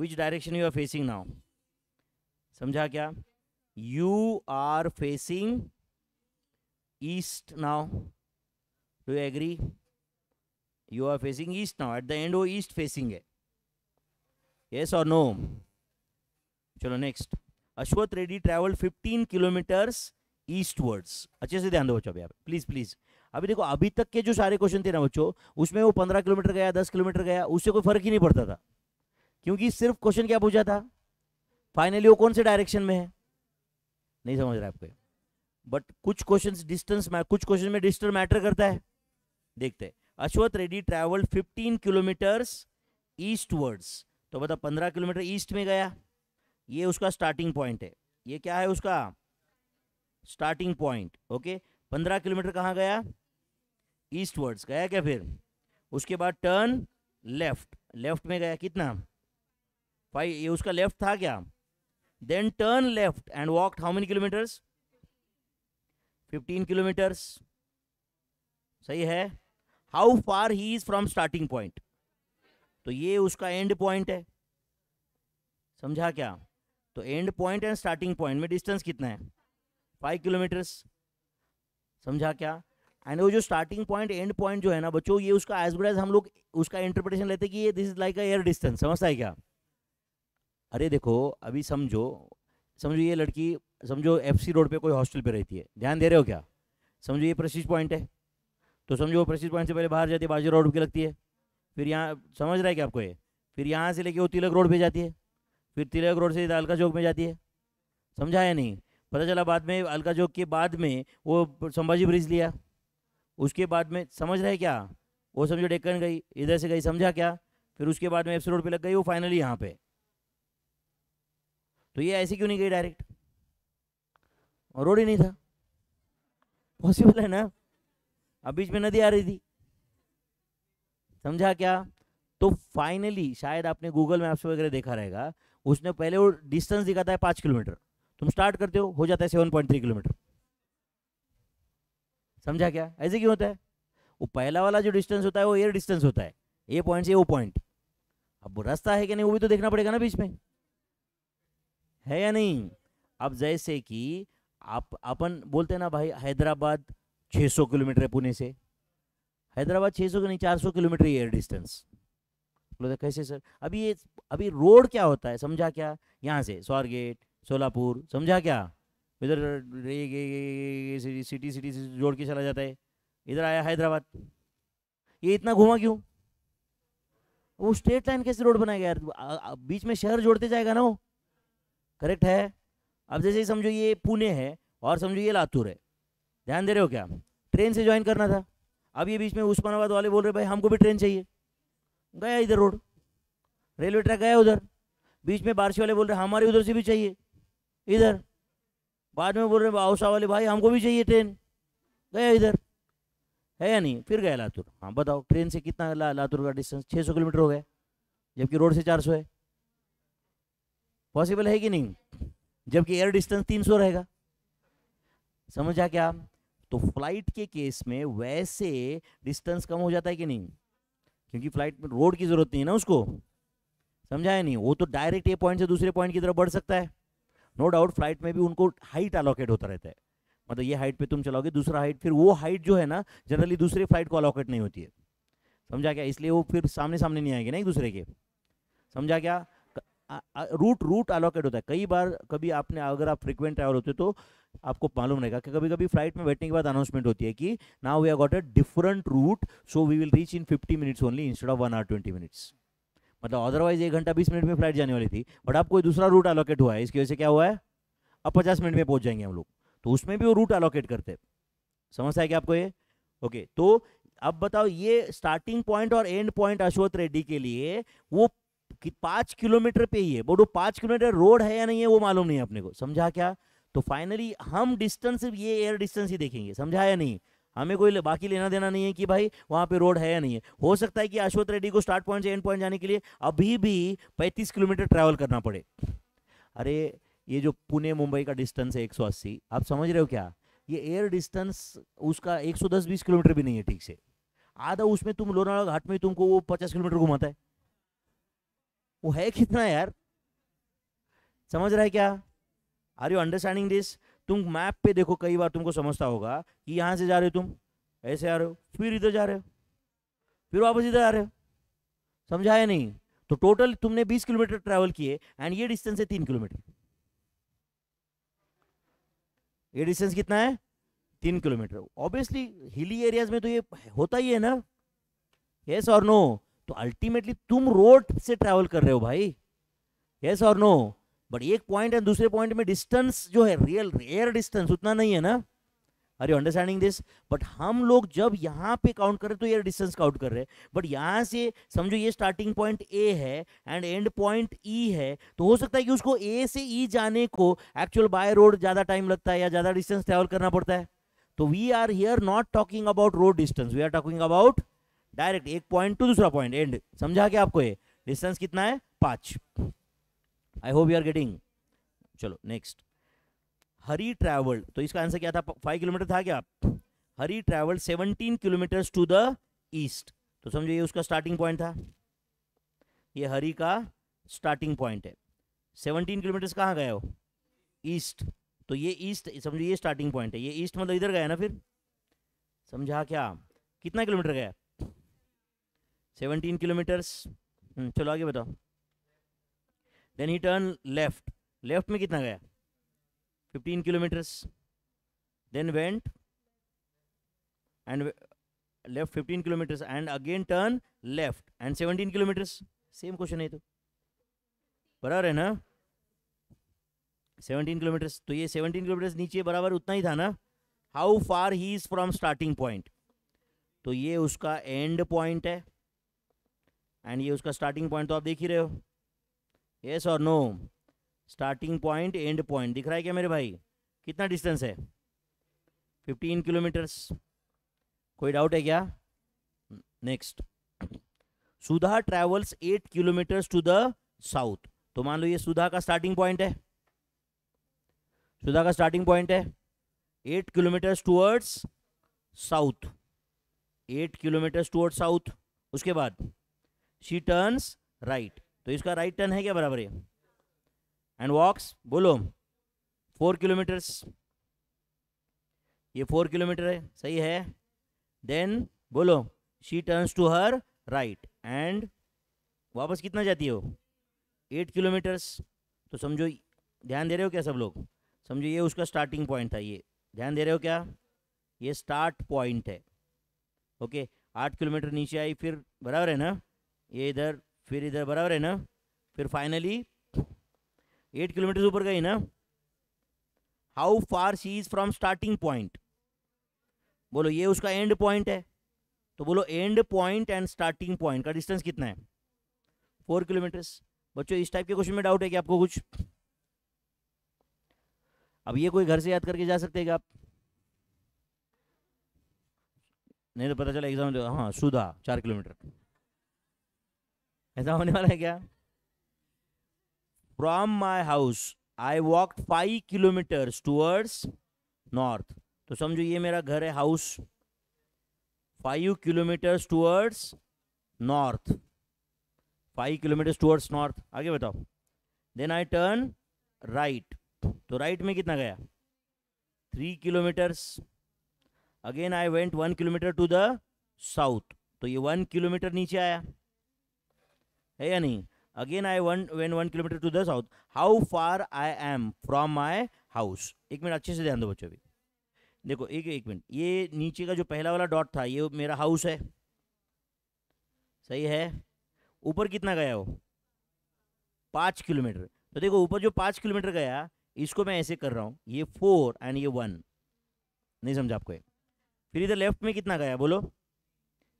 which direction you are facing now समझा क्या you are facing east now do you agree you are facing east now at the end वो ईस्ट फेसिंग है येस और no चलो next Ashwath Reddy travel 15 kilometers eastwards अच्छे से ध्यान दो बच्चों अभी आप प्लीज प्लीज अभी देखो अभी तक के जो सारे क्वेश्चन थे ना बच्चों उसमें वो पंद्रह किलोमीटर गया दस किलोमीटर गया उससे कोई फर्क ही नहीं पड़ता था क्योंकि सिर्फ क्वेश्चन क्या पूछा था फाइनली वो कौन से डायरेक्शन में है नहीं समझ रहे आपको बट कुछ क्वेश्चन डिस्टेंस कुछ क्वेश्चन में डिस्टेंस मैटर करता है देखते हैं Ashwath Reddy travel fifteen kilometers eastwards तो बता 15 किलोमीटर ईस्ट में गया ये उसका स्टार्टिंग पॉइंट है ये क्या है उसका स्टार्टिंग पॉइंट ओके पंद्रह किलोमीटर कहाँ गया ईस्टवर्ड्स गया क्या फिर उसके बाद टर्न लेफ्ट लेफ्ट में गया कितना फाइव ये उसका लेफ्ट था क्या then turn left and walk how many kilometers fifteen kilometers सही है how far he is from starting point तो ये उसका एंड पॉइंट है समझा क्या तो end point and starting point में डिस्टेंस कितना है फाइव किलोमीटर्स समझा क्या एंड वो जो स्टार्टिंग पॉइंट एंड पॉइंट जो है ना बच्चों ये उसका एज वेल एज हम लोग उसका इंटरप्रिटेशन लेते हैं कि ये this is like a air distance समझता है क्या अरे देखो अभी समझो समझो ये लड़की समझो एफ रोड पे कोई हॉस्टल पे रहती है ध्यान दे रहे हो क्या समझो ये प्रसिज पॉइंट है तो समझो वो प्रसिज पॉइंट से पहले बाहर जाती है बाजी रोड पर लगती है फिर यहाँ समझ रहा है क्या आपको ये फिर यहाँ से लेके वो तिलक रोड पर जाती है फिर तिलक रोड से अलका चौक में जाती है समझा या नहीं पता चला बाद में अलका चौक के बाद में वो संभाजी ब्रिज लिया उसके बाद में समझ रहे क्या वो समझो डेक्कन गई इधर से गई समझा क्या फिर उसके बाद में एफ रोड पर लग गई वो फाइनली यहाँ पे तो ये ऐसे क्यों नहीं गई डायरेक्ट और रोड ही नहीं था पॉसिबल है ना अब बीच में नदी आ रही थी समझा क्या तो फाइनली शायद आपने गूगल मैप्स वगैरह देखा रहेगा उसने पहले वो डिस्टेंस दिखाता है पाँच किलोमीटर तुम स्टार्ट करते हो हो जाता है सेवन पॉइंट थ्री किलोमीटर समझा क्या ऐसे क्यों होता है वो पहला वाला जो डिस्टेंस होता है वो एयर डिस्टेंस होता है ए पॉइंट से वो पॉइंट अब रास्ता है कि नहीं वो भी तो देखना पड़ेगा ना बीच में है या नहीं अब जैसे कि आप अपन बोलते हैं ना भाई हैदराबाद 600 किलोमीटर है पुणे से हैदराबाद 600 के नहीं 400 किलोमीटर एयर डिस्टेंस तो कैसे सर अभी ये अभी रोड क्या होता है समझा क्या यहाँ से स्वारगेट सोलापुर समझा क्या इधर सिटी सिटी से जोड़ के चला जाता है इधर आया हैदराबाद ये इतना घुमा क्यों वो स्ट्रेट लाइन कैसे रोड बनाया गया यार बीच में शहर जोड़ते जाएगा ना वो करेक्ट है अब जैसे समझो ये पुणे है और समझो ये लातूर है ध्यान दे रहे हो क्या ट्रेन से ज्वाइन करना था अब ये बीच में उस्मानाबाद वाले बोल रहे भाई हमको भी ट्रेन चाहिए गया इधर रोड रेलवे ट्रैक गया उधर बीच में बारिश वाले बोल रहे हमारे उधर से भी चाहिए इधर बाद में बोल रहे औसा वाले भाई हमको भी चाहिए ट्रेन गया इधर है या नहीं फिर गया लातूर हाँ बताओ ट्रेन से कितना ला, लातूर का डिस्टेंस छः सौ किलोमीटर हो गया जबकि रोड से चार सौ है पॉसिबल है कि नहीं जबकि एयर डिस्टेंस तीन सौ रहेगा समझा क्या तो फ्लाइट के केस में वैसे डिस्टेंस कम हो जाता है कि नहीं क्योंकि फ्लाइट में रोड की जरूरत नहीं है ना उसको समझा है नहीं वो तो डायरेक्ट ए पॉइंट से दूसरे पॉइंट की तरफ बढ़ सकता है नो डाउट फ्लाइट में भी उनको हाइट अलोकेट होता रहता है मतलब ये हाइट पे तुम चलाओगे दूसरा हाइट फिर वो हाइट जो है ना जनरली दूसरे फ्लाइट को अलोकेट नहीं होती है समझा क्या इसलिए वो फिर सामने सामने नहीं आएंगे ना एक दूसरे के समझा क्या रूट रूट अलोकेट होता है कई बार कभी आपने अगर आप फ्रिक्वेंट ट्रैवल होते तो आपको मालूम रहेगा कि कभी कभी फ्लाइट में बैठने के बाद अनाउंसमेंट होती है कि now we are got a different route so we will reach in 50 minutes only instead of one hour 20 minutes मतलब अदरवाइज एक घंटा 20 मिनट में फ्लाइट जाने वाली थी बट आप कोई दूसरा रूट अलोकेट हुआ है इसकी वजह से क्या हुआ है अब पचास मिनट में पहुंच जाएंगे हम लोग तो उसमें भी वो रूट अलोकेट करते हैं समझ आएगा आपको ये ओके तो अब बताओ ये स्टार्टिंग पॉइंट और एंड पॉइंट अशोक रेड्डी के लिए वो कि पाँच किलोमीटर पे ही है बट वो पाँच किलोमीटर रोड है या नहीं है वो मालूम नहीं है अपने को समझा क्या तो फाइनली हम डिस्टेंस ये एयर डिस्टेंस ही देखेंगे समझा या नहीं हमें कोई ले, बाकी लेना देना नहीं है कि भाई वहाँ पे रोड है या नहीं है हो सकता है कि अश्वत रेड्डी को स्टार्ट पॉइंट से एंड पॉइंट जाने के लिए अभी भी 35 किलोमीटर ट्रैवल करना पड़े अरे ये जो पुणे मुंबई का डिस्टेंस है एक आप समझ रहे हो क्या ये एयर डिस्टेंस उसका एक सौ किलोमीटर भी नहीं है ठीक से आधा उसमें तुम लोनावाला घाट में तुमको वो पचास किलोमीटर घुमाता है वो है कितना यार समझ रहा है क्या आर यू अंडरस्टैंडिंग दिस तुम मैप पे देखो कई बार तुमको समझता होगा कि यहाँ से जा रहे हो तुम ऐसे आ रहे हो फिर इधर जा रहे हो फिर वापस इधर आ रहे हो समझाया नहीं तो टोटल तुमने 20 किलोमीटर ट्रैवल किए एंड ये डिस्टेंस है तीन किलोमीटर ये डिस्टेंस कितना है तीन किलोमीटर ऑब्वियसली हिली एरियाज में तो ये होता ही है ना यस और नो तो अल्टीमेटली तुम रोड से ट्रैवल कर रहे हो भाई यस और नो बट एक पॉइंट एंड दूसरे पॉइंट में डिस्टेंस जो है रियल रेयर डिस्टेंस उतना नहीं है ना are you understanding this but हम लोग जब यहाँ पे काउंट कर रहे तो ये डिस्टेंस काउंट कर रहे हैं बट तो यहाँ से समझो ये स्टार्टिंग पॉइंट ए है एंड एंड पॉइंट ई है तो हो सकता है कि उसको ए से ई e जाने को एक्चुअल बाय रोड ज़्यादा टाइम लगता है या ज़्यादा डिस्टेंस ट्रेवल करना पड़ता है तो we are here not talking about road distance we are talking about direct एक पॉइंट टू दूसरा पॉइंट एंड समझा क्या आपको ये डिस्टेंस कितना है पाँच I hope you are getting चलो नेक्स्ट हरी ट्रैवल्ड तो इसका आंसर क्या था फाइव किलोमीटर था क्या Hari traveled seventeen kilometer to the east तो समझो ये उसका स्टार्टिंग पॉइंट था ये हरी का स्टार्टिंग पॉइंट है सेवनटीन किलोमीटर्स कहाँ गए हो ईस्ट तो ये ईस्ट समझो ये स्टार्टिंग पॉइंट है ये ईस्ट मतलब इधर गया ना फिर समझा क्या कितना किलोमीटर गया सेवनटीन किलोमीटर्स हम्म, चलो आगे बताओ then he turn left left में कितना गया fifteen kilometers then went and left fifteen kilometers and again turn left and seventeen kilometers same question है तो बराबर है ना सेवनटीन किलोमीटर्स तो ये सेवनटीन किलोमीटर्स नीचे बराबर उतना ही था ना how far he is from starting point तो ये उसका एंड पॉइंट है एंड ये उसका स्टार्टिंग पॉइंट तो आप देख ही रहे हो यस और no starting point end point दिख रहा है क्या मेरे भाई कितना डिस्टेंस है फिफ्टीन किलोमीटर्स कोई डाउट है क्या next Sudha travels eight kilometers to the south तो मान लो ये सुधा का स्टार्टिंग पॉइंट है सुधा का स्टार्टिंग पॉइंट है eight kilometers towards south eight kilometers towards south उसके बाद शी टर्न्स राइट तो इसका राइट टर्न है क्या बराबर है एंड वॉक्स बोलो फोर किलोमीटर्स ये फोर किलोमीटर है सही है देन बोलो she turns to her right and वापस कितना जाती है वो एट किलोमीटर्स तो समझो ध्यान दे रहे हो क्या सब लोग समझो ये उसका स्टार्टिंग पॉइंट था ये ध्यान दे रहे हो क्या ये स्टार्ट पॉइंट है ओके आठ किलोमीटर नीचे आई फिर बराबर है ना ये इधर फिर इधर बराबर है ना फिर फाइनली एट किलोमीटर ऊपर गई ना how far she is from starting point बोलो ये उसका एंड पॉइंट है तो बोलो end point and starting point का डिस्टेंस कितना है फोर किलोमीटर्स बच्चों इस टाइप के क्वेश्चन में डाउट है कि आपको कुछ अब ये कोई घर से याद करके जा सकते हैं आप नहीं तो पता चला एग्जाम हाँ सुधा चार किलोमीटर ऐसा होने वाला है क्या from my house I walk five kilometers towards north तो समझो ये मेरा घर है house five kilometers towards north five kilometers towards north आगे बताओ देन आई टर्न राइट तो राइट में कितना गया three kilometers again I went one kilometer to the south तो ये वन किलोमीटर नीचे आया है या नहीं again I one went one kilometer to the south how far I am from my house एक मिनट अच्छे से ध्यान दो बच्चों अभी देखो एक एक मिनट ये नीचे का जो पहला वाला डॉट था ये मेरा हाउस है सही है ऊपर कितना गया वो पाँच किलोमीटर तो देखो ऊपर जो पाँच किलोमीटर गया इसको मैं ऐसे कर रहा हूँ ये फोर एंड ये वन नहीं समझा आपको फिर इधर लेफ्ट में कितना गया बोलो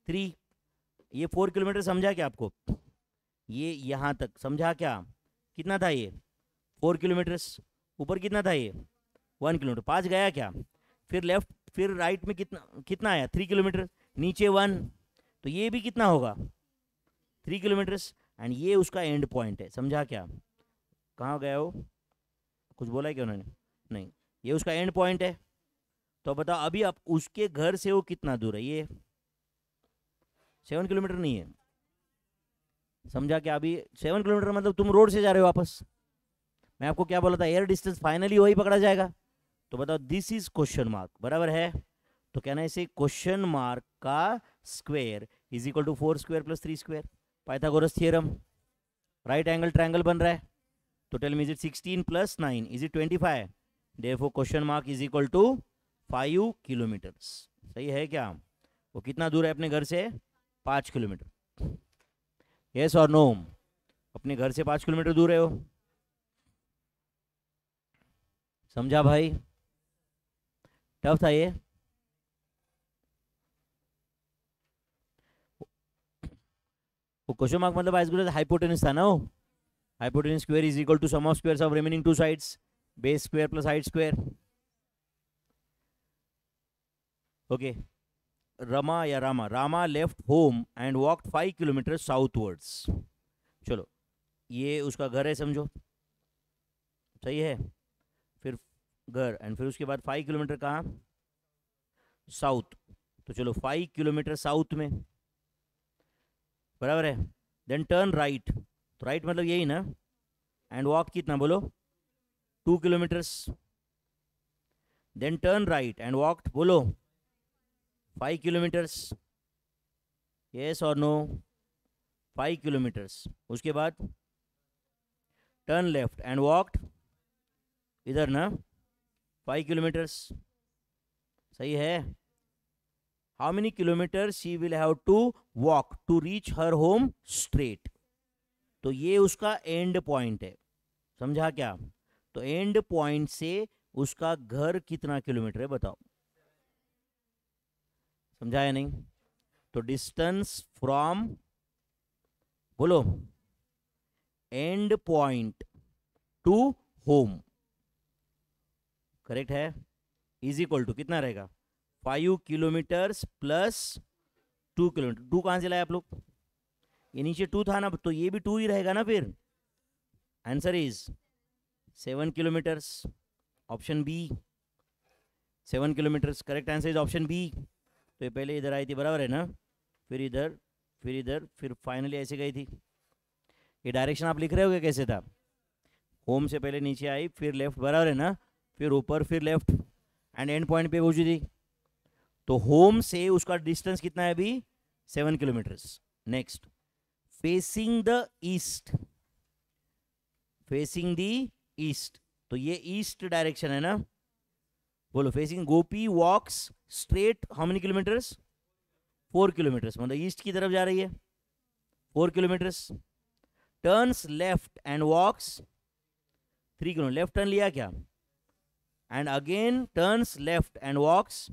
थ्री ये फोर किलोमीटर समझा क्या आपको ये यहाँ तक समझा क्या कितना था ये फोर किलोमीटर्स ऊपर कितना था ये वन किलोमीटर पाँच गया क्या फिर लेफ्ट फिर राइट में कितना कितना आया थ्री किलोमीटर नीचे वन तो ये भी कितना होगा थ्री किलोमीटर्स एंड ये उसका एंड पॉइंट है समझा क्या कहाँ गया हो कुछ बोला है क्या उन्होंने नहीं ये उसका एंड पॉइंट है तो बताओ अभी आप उसके घर से वो कितना दूर है ये सेवन किलोमीटर नहीं है समझा क्या अभी सेवन किलोमीटर मतलब तुम रोड से जा रहे हो वापस मैं आपको क्या बोला था एयर डिस्टेंस फाइनली वही पकड़ा जाएगा तो बताओ दिस इज क्वेश्चन मार्क बराबर है तो कहना इसे क्वेश्चन मार्क का square is equal to four square plus three square Pythagoras theorem right angle triangle बन रहा है तो tell me is it sixteen plus nine is it twenty five फो question mark is equal to five kilometer सही है क्या वो कितना दूर है अपने घर से पाँच किलोमीटर यस और नो अपने घर से पांच किलोमीटर दूर है वो समझा भाई टफ था ये वो क्वेश्चन मार्क मतलब आइसगुल हाइपोटेनिस तो था ना वो hypotenuse square is equal to sum of squares of remaining two sides base square plus height square okay Rama या Rama Rama left home and walk five kilometer southwards चलो ये उसका घर है समझो सही है फिर घर एंड फिर उसके बाद फाइव किलोमीटर कहाँ साउथ तो चलो फाइव किलोमीटर साउथ में बराबर है देन टर्न राइट तो राइट मतलब यही ना एंड वॉक कितना बोलो two kilometers then turn right and walk बोलो फाइव किलोमीटर्स येस और नो फाइव किलोमीटर्स उसके बाद टर्न लेफ्ट एंड वॉकड इधर ना फाइव किलोमीटर्स सही है how many kilometre she will have to walk to reach her home straight तो ये उसका एंड पॉइंट है समझा क्या तो एंड पॉइंट से उसका घर कितना किलोमीटर है बताओ समझाया नहीं तो डिस्टेंस फ्रॉम बोलो end point to home correct है इज इक्वल टू कितना रहेगा five kilometres plus two kilometre two कहां से लाए आप लोग ये नीचे टू था ना तो ये भी टू ही रहेगा ना फिर answer is seven kilometres option B seven kilometres correct answer is option B तो ये पहले इधर आई थी बराबर है ना फिर इधर फिर इधर फिर फाइनली ऐसे गई थी ये डायरेक्शन आप लिख रहे हो कैसे था होम से पहले नीचे आई फिर लेफ्ट बराबर है ना फिर ऊपर फिर लेफ्ट एंड एंड पॉइंट पे पहुंची थी तो होम से उसका डिस्टेंस कितना है अभी seven kilometre next facing the east facing the east तो ये ईस्ट डायरेक्शन है ना बोलो facing Gopi walks straight how many kilometres four kilometres मतलब ईस्ट की तरफ जा रही है four kilometres turns left and walks three kilometre left turn लिया क्या and again turns left and walks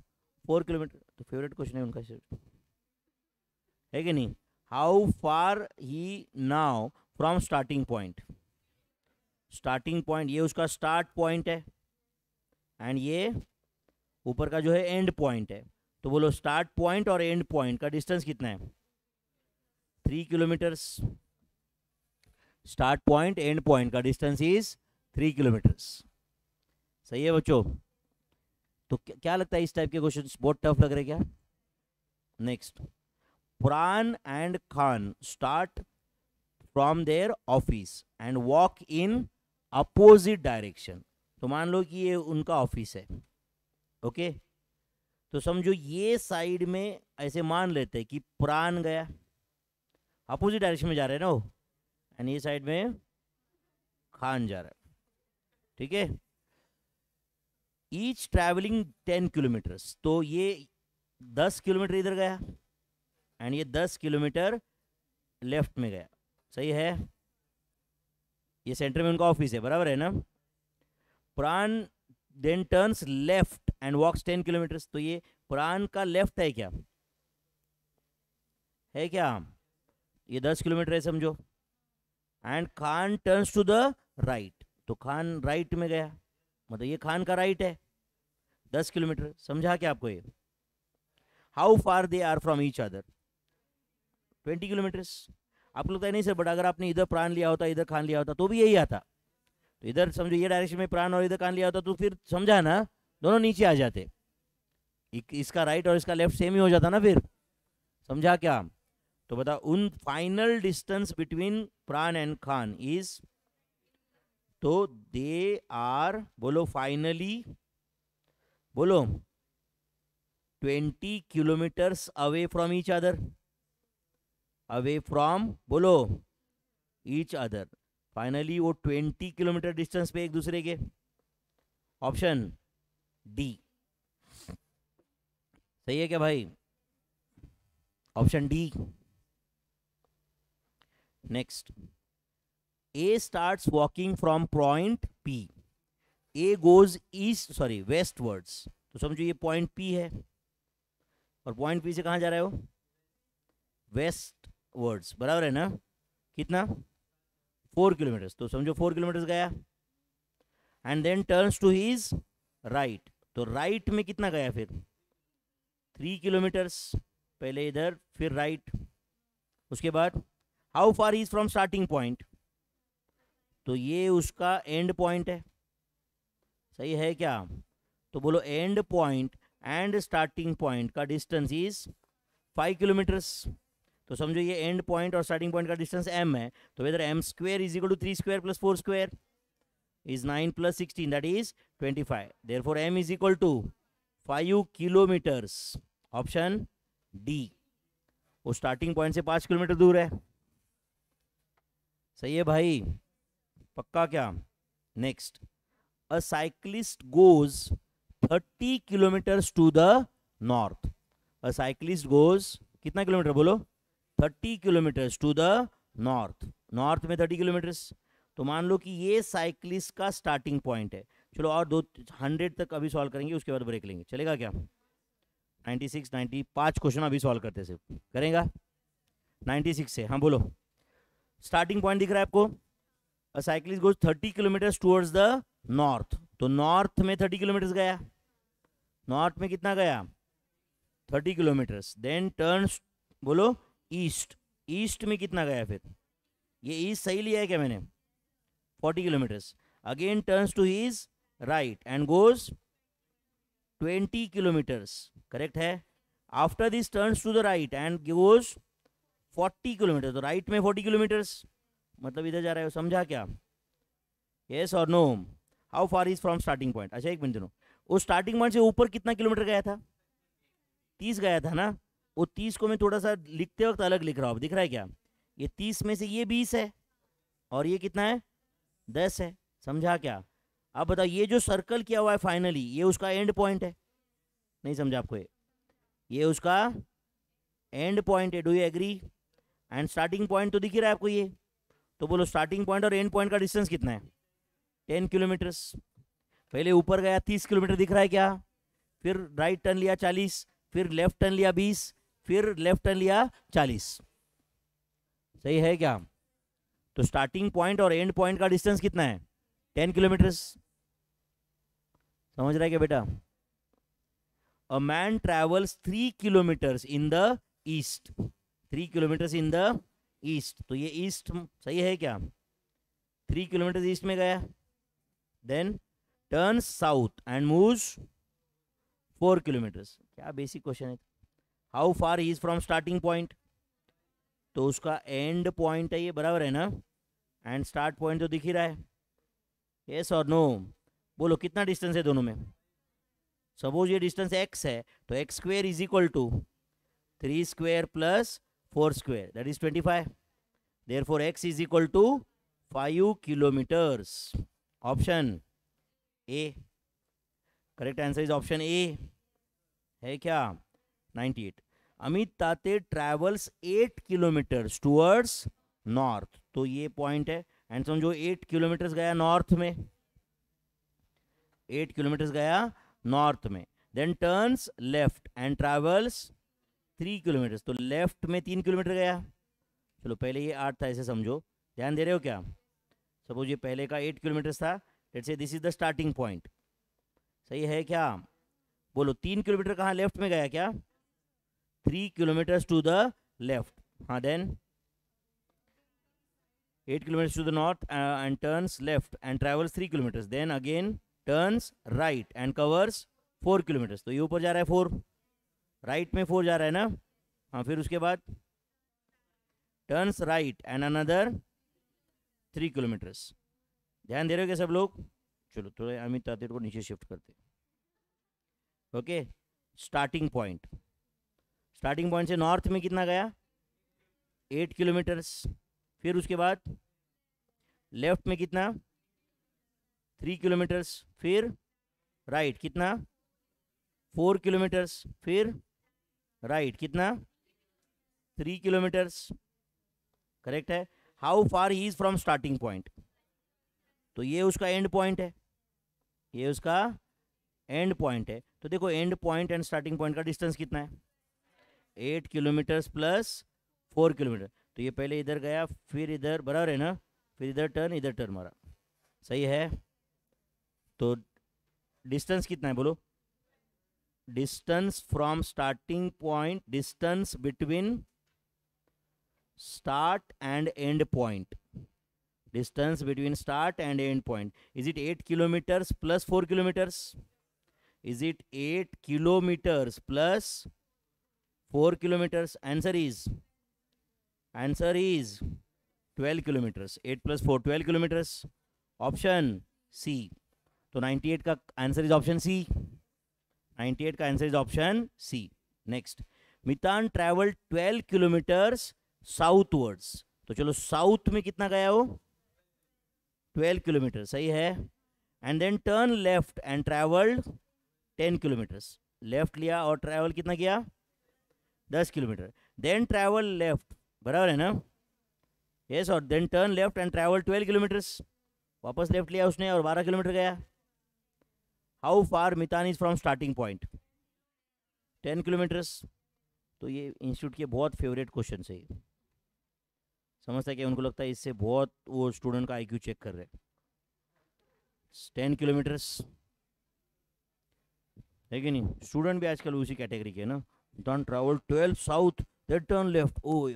four kilometre तो फेवरेट क्वेश्चन है उनका है कि नहीं how far he now from starting point starting point ये उसका स्टार्ट पॉइंट है एंड ये ऊपर का जो है एंड पॉइंट है तो बोलो स्टार्ट पॉइंट और एंड पॉइंट का डिस्टेंस कितना है three kilometres start point end point का डिस्टेंस इज थ्री किलोमीटर्स सही है बच्चों तो क्या लगता है इस टाइप के क्वेश्चन बहुत टफ लग रहे क्या next Pran and Khan start from their office and walk in opposite direction तो मान लो कि ये उनका ऑफिस है ओके तो समझो ये साइड में ऐसे मान लेते हैं कि प्राण गया अपोजिट डायरेक्शन में जा रहे हैं ना वो एंड ये साइड में खान जा रहा है ठीक है ईच ट्रैवलिंग टेन किलोमीटर्स तो ये दस किलोमीटर इधर गया एंड ये दस किलोमीटर लेफ्ट में गया सही है ये सेंटर में उनका ऑफिस है बराबर है ना Pran then turns left and walks ten kilometres तो ये प्राण का लेफ्ट है क्या है क्या ये दस किलोमीटर है समझो and Khan turns to the right तो खान राइट में गया मतलब ये खान का राइट है दस किलोमीटर समझा क्या आपको ये how far they are from each other twenty kilometres आपको लगता है नहीं सर बट अगर आपने इधर प्राण लिया होता इधर खान लिया होता तो भी यही आता तो इधर समझो ये डायरेक्शन में प्राण और इधर कान लिया होता तो फिर समझा ना दोनों नीचे आ जाते इसका राइट और इसका लेफ्ट सेम ही हो जाता ना फिर समझा क्या तो बता उन final distance between Pran and Khan is तो दे आर बोलो फाइनली बोलो twenty kilometres away from each other away from बोलो ईच अदर फाइनली वो ट्वेंटी किलोमीटर डिस्टेंस पे एक दूसरे के ऑप्शन डी सही है क्या भाई option D next A start walking from point P A goes east sorry westwards तो समझो ये पॉइंट पी है और पॉइंट पी से कहा जा रहे हो वेस्ट वर्ड्स बराबर है ना कितना फोर किलोमीटर्स तो समझो फोर किलोमीटर्स गया and then turns to his right तो राइट right में कितना गया फिर थ्री किलोमीटर्स पहले इधर फिर राइट right. उसके बाद how far is from starting point तो ये उसका एंड पॉइंट है सही है क्या तो बोलो end point and starting point का डिस्टेंस इज फाइव किलोमीटर्स तो समझो ये एंड पॉइंट और स्टार्टिंग पॉइंट का डिस्टेंस एम है तो whether M square is equal to three square plus four square is nine plus sixteen that is twenty five therefore M is equal to five kilometres option D वो starting point से पाँच kilometre दूर है सही है भाई पक्का क्या next a cyclist goes thirty kilometres to the north a cyclist goes कितना किलोमीटर बोलो thirty kilometres to the north north में थर्टी किलोमीटर्स तो मान लो कि ये साइक्लिस्ट का स्टार्टिंग पॉइंट है चलो और दो हंड्रेड तक अभी सॉल्व करेंगे उसके बाद ब्रेक लेंगे चलेगा क्या नाइन्टी सिक्स नाइन्टी पाँच क्वेश्चन अभी सॉल्व करते सिर्फ करेंगे नाइन्टी सिक्स से हाँ बोलो स्टार्टिंग पॉइंट दिख रहा है आपको cyclist goes thirty kilometres towards the north तो नॉर्थ में थर्टी किलोमीटर्स गया नॉर्थ में कितना गया थर्टी किलोमीटर्स देन टर्न्स बोलो ईस्ट ईस्ट में कितना गया फिर ये ईस्ट सही लिया है क्या मैंने forty kilometres again turns to his right and goes twenty kilometres correct है after this turns to the right and goes forty kilometre तो राइट में फोर्टी किलोमीटर्स मतलब इधर जा रहा है समझा क्या येस और no how far is from starting point अच्छा एक मिनट दिनों उस स्टार्टिंग पॉइंट से ऊपर कितना किलोमीटर गया था तीस गया था ना वो तीस को मैं थोड़ा सा लिखते वक्त अलग लिख रहा हूँ दिख रहा है क्या ये तीस में से ये बीस है और ये कितना है दस है समझा क्या आप बताओ ये जो सर्कल किया हुआ है फाइनली ये उसका एंड पॉइंट है नहीं समझा आपको ये ये उसका एंड पॉइंट है do you agree and starting point तो दिख ही रहा है आपको ये तो बोलो स्टार्टिंग पॉइंट और एंड पॉइंट का डिस्टेंस कितना है टेन किलोमीटर्स पहले ऊपर गया तीस किलोमीटर दिख रहा है क्या फिर राइट टर्न लिया चालीस फिर लेफ्ट टर्न लिया बीस फिर लेफ्ट टर्न लिया चालीस सही है क्या तो स्टार्टिंग पॉइंट और एंड पॉइंट का डिस्टेंस कितना है टेन किलोमीटर समझ रहा है क्या बेटा a man travels three kilometres in the east three kilometres in the east तो ये ईस्ट सही है क्या थ्री किलोमीटर ईस्ट में गया then turn south and move four kilometres क्या बेसिक क्वेश्चन है how far he is from starting point तो उसका एंड पॉइंट है ये बराबर है ना एंड स्टार्ट पॉइंट तो दिख ही रहा है येस और नो बोलो कितना डिस्टेंस है दोनों में सपोज ये डिस्टेंस एक्स है तो X square is equal to three square plus four square that is twenty five therefore X is equal to five kilometres option A correct answer is option A है क्या 98 अमित ताते travels 8 kilometres towards north तो ये point है and समझो 8 kilometres गया north में 8 kilometres गया नॉर्थ में then turns left and travels 3 kilometres तो लेफ्ट में 3 किलोमीटर गया चलो पहले ये आठ था ऐसे समझो ध्यान दे रहे हो क्या सपोज ये पहले का एट किलोमीटर्स था let's say this is the starting point सही है क्या बोलो तीन किलोमीटर कहाँ लेफ्ट में गया क्या three kilometers to the left. Huh, then 8 kilometers to the north uh, and turns left and travels 3 kilometers. Then again turns right and covers 4 kilometers. तो ये ऊपर जा रहा है 4. Right में 4 जा रहा है ना हाँ फिर उसके बाद turns right and another 3 kilometers. ध्यान दे रहे हो क्या सब लोग चलो थोड़े अमित तातेड़ को नीचे शिफ्ट करते okay starting point starting point से नॉर्थ में कितना गया एट किलोमीटर्स फिर उसके बाद लेफ्ट में कितना थ्री किलोमीटर्स फिर राइट कितना फोर किलोमीटर्स फिर राइट कितना थ्री किलोमीटर्स करेक्ट है how far he is from starting point तो ये उसका एंड पॉइंट है ये उसका एंड पॉइंट है तो देखो end point and starting point का डिस्टेंस कितना है eight kilometres plus four kilometre तो ये पहले इधर गया फिर इधर बराबर है ना फिर इधर टर्न इधर टर्न मारा सही है तो डिस्टेंस कितना है बोलो distance from starting point distance between start and end point distance between start and end point is it eight kilometres plus four kilometres is it eight kilometres plus four kilometres answer is answer is twelve kilometres eight plus four twelve kilometres option C तो ninety eight का answer is option C ninety eight का answer is option C next Mitan travel twelve kilometres southwards तो चलो south में कितना गया वो twelve kilometre सही है and then turn left and travelled ten kilometres left लिया और ट्रैवल कितना किया दस किलोमीटर देन ट्रैवल लेफ्ट बराबर है ना ये sir then turn left and travel twelve kilometres वापस लेफ्ट लिया उसने और बारह किलोमीटर गया how far Mitan is from starting point ten kilometres तो ये इंस्टीट्यूट के बहुत फेवरेट क्वेश्चन है समझता है कि उनको लगता है इससे बहुत वो स्टूडेंट का आईक्यू चेक कर रहे हैं टेन किलोमीटर्स है कि नहीं स्टूडेंट भी आजकल उसी कैटेगरी के ना Then travel 12 south, then turn left. Oh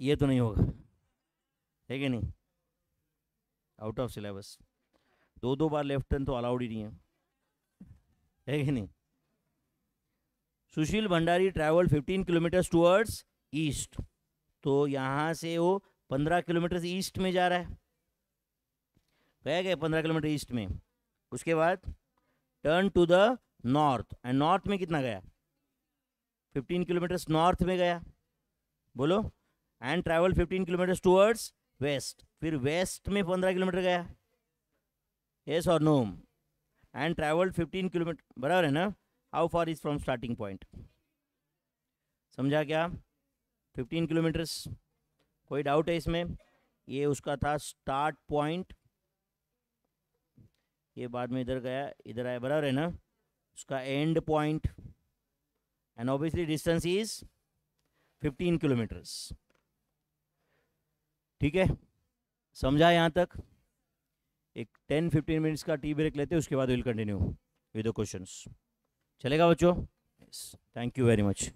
ये तो नहीं होगा है कि नहीं आउट ऑफ सिलेबस दो दो बार लेफ्ट टर्न तो अलाउड ही नहीं है है कि नहीं Sushil Bhandari travel fifteen kilometre towards east तो यहाँ से वो पंद्रह किलोमीटर ईस्ट में जा रहा है गया गए पंद्रह किलोमीटर ईस्ट में उसके बाद turn to the north and north में कितना गया फिफ्टीन किलोमीटर्स नॉर्थ में गया बोलो and travel fifteen kilometres towards west फिर वेस्ट में पंद्रह किलोमीटर गया येस और no and travel fifteen kilometre बराबर है ना how far is from starting point समझा क्या फिफ्टीन किलोमीटर्स कोई डाउट है इसमें ये उसका था स्टार्ट पॉइंट ये बाद में इधर गया इधर आया बराबर है ना उसका end point and obviously distance is 15 kilometres ठीक है समझा यहाँ तक एक 10-15 मिनट्स का टी ब्रेक लेते हैं उसके बाद will continue with the questions चलेगा बच्चों थैंक यू वेरी मच